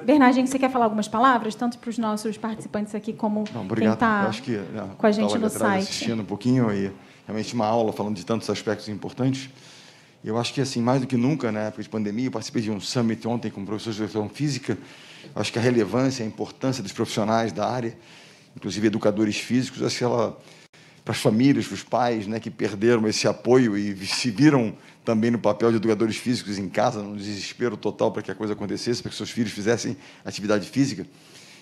Bernardinho, você quer falar algumas palavras, tanto para os nossos participantes aqui como Não, quem está né, com a gente no site? assistindo um pouquinho aí realmente uma aula falando de tantos aspectos importantes. eu acho que, assim, mais do que nunca, na época de pandemia, eu participei de um summit ontem com professores de educação física. Eu acho que a relevância, a importância dos profissionais da área, inclusive educadores físicos, acho que ela, para as famílias, para os pais né, que perderam esse apoio e se viram também no papel de educadores físicos em casa, num desespero total para que a coisa acontecesse, para que seus filhos fizessem atividade física.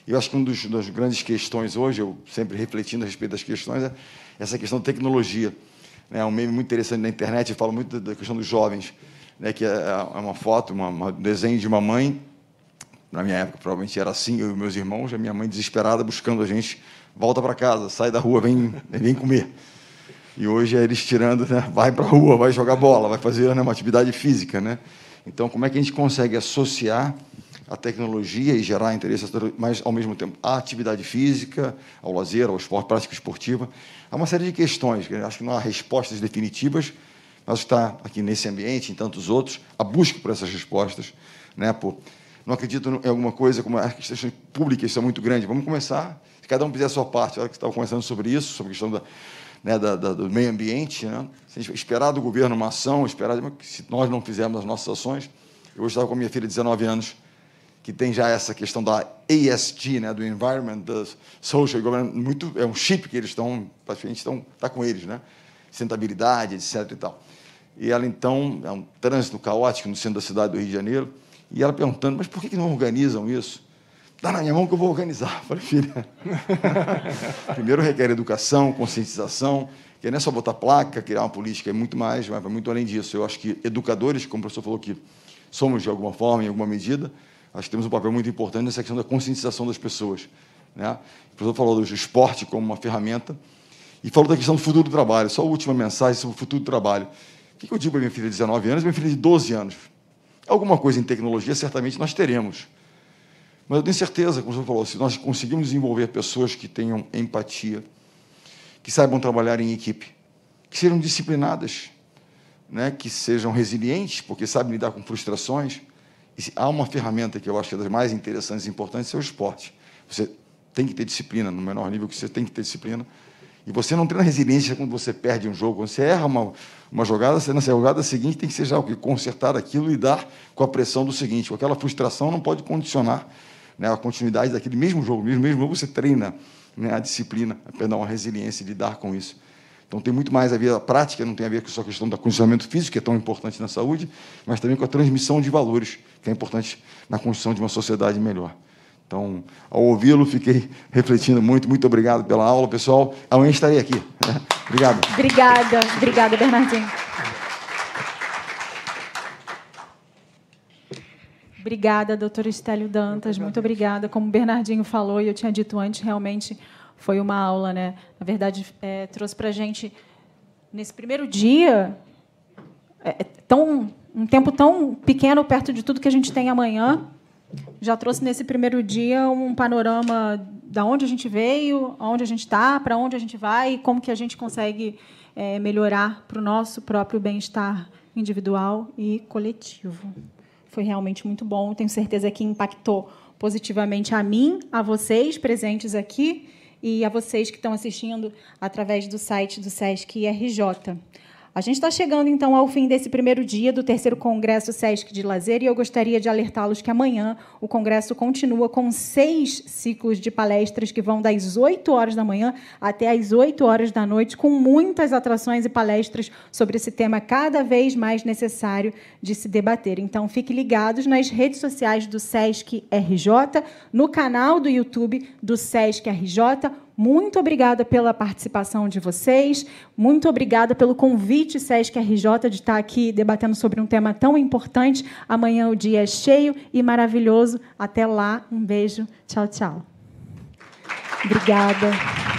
Eu acho que uma das grandes questões hoje, eu sempre refletindo a respeito das questões, é essa questão da tecnologia. É um meme muito interessante na internet, fala muito da questão dos jovens, né, que é, é uma foto, um desenho de uma mãe, na minha época provavelmente era assim, eu e meus irmãos, a minha mãe desesperada buscando a gente, volta para casa, sai da rua, vem, vem comer. E hoje é eles tirando, né, vai para a rua, vai jogar bola, vai fazer né, uma atividade física. Né? Então, como é que a gente consegue associar a tecnologia e gerar interesse, mas ao mesmo tempo a atividade física, ao lazer, ao esporte, prática esportiva, Há uma série de questões, que acho que não há respostas definitivas, mas está aqui nesse ambiente, em tantos outros, a busca por essas respostas. Né, por, não acredito em alguma coisa, como as questões públicas são muito grandes. Vamos começar, se cada um fizer a sua parte. Olha que estava conversando sobre isso, sobre a questão da, né, da, da, do meio ambiente. Né? esperar do governo uma ação, esperar, se nós não fizermos as nossas ações. Eu hoje estava com minha filha de 19 anos que tem já essa questão da ESG, né, do Environment, do Social Government, muito, é um chip que eles estão, praticamente estão, está com eles, né? Sustentabilidade, etc. e tal. E ela, então, é um trânsito caótico no centro da cidade do Rio de Janeiro, e ela perguntando, mas por que não organizam isso? Dá tá na minha mão que eu vou organizar. Eu falei, filha, primeiro requer educação, conscientização, que não é só botar placa, criar uma política, é muito mais, vai muito além disso. Eu acho que educadores, como o professor falou que somos de alguma forma, em alguma medida, Acho que temos um papel muito importante nessa questão da conscientização das pessoas. Né? O professor falou do esporte como uma ferramenta e falou da questão do futuro do trabalho. Só a última mensagem sobre o futuro do trabalho. O que eu digo para minha filha de 19 anos e minha filha de 12 anos? Alguma coisa em tecnologia certamente nós teremos. Mas eu tenho certeza, como o senhor falou, se nós conseguirmos desenvolver pessoas que tenham empatia, que saibam trabalhar em equipe, que sejam disciplinadas, né, que sejam resilientes, porque sabem lidar com frustrações, há uma ferramenta que eu acho que é das mais interessantes e importantes, é o esporte. Você tem que ter disciplina, no menor nível que você tem que ter disciplina. E você não treina resiliência quando você perde um jogo, quando você erra uma, uma jogada, você, na jogada seguinte tem que ser já o que? Consertar aquilo e dar com a pressão do seguinte. aquela frustração não pode condicionar né, a continuidade daquele mesmo jogo, mesmo, mesmo jogo você treina né, a disciplina, perdão, a resiliência de lidar com isso. Então tem muito mais a ver a prática, não tem a ver só com a questão do condicionamento físico, que é tão importante na saúde, mas também com a transmissão de valores, que é importante na construção de uma sociedade melhor. Então, ao ouvi-lo, fiquei refletindo muito. Muito obrigado pela aula, pessoal. Amanhã estarei aqui. Obrigado. Obrigada, obrigada, Bernardinho. Obrigada, doutor Estélio Dantas. Muito obrigada. Como o Bernardinho falou, e eu tinha dito antes, realmente foi uma aula, né? Na verdade, é, trouxe para a gente nesse primeiro dia é, é, tão um tempo tão pequeno perto de tudo que a gente tem amanhã. Já trouxe nesse primeiro dia um panorama da onde a gente veio, aonde a gente está, para onde a gente vai e como que a gente consegue é, melhorar para o nosso próprio bem-estar individual e coletivo. Foi realmente muito bom. Tenho certeza que impactou positivamente a mim, a vocês presentes aqui e a vocês que estão assistindo através do site do SESC RJ. A gente está chegando, então, ao fim desse primeiro dia do terceiro Congresso SESC de Lazer e eu gostaria de alertá-los que amanhã o Congresso continua com seis ciclos de palestras que vão das 8 horas da manhã até as 8 horas da noite, com muitas atrações e palestras sobre esse tema cada vez mais necessário de se debater. Então, fique ligados nas redes sociais do SESC RJ, no canal do YouTube do SESC RJ muito obrigada pela participação de vocês, muito obrigada pelo convite SESC RJ de estar aqui debatendo sobre um tema tão importante. Amanhã o dia é cheio e maravilhoso. Até lá, um beijo. Tchau, tchau. Obrigada.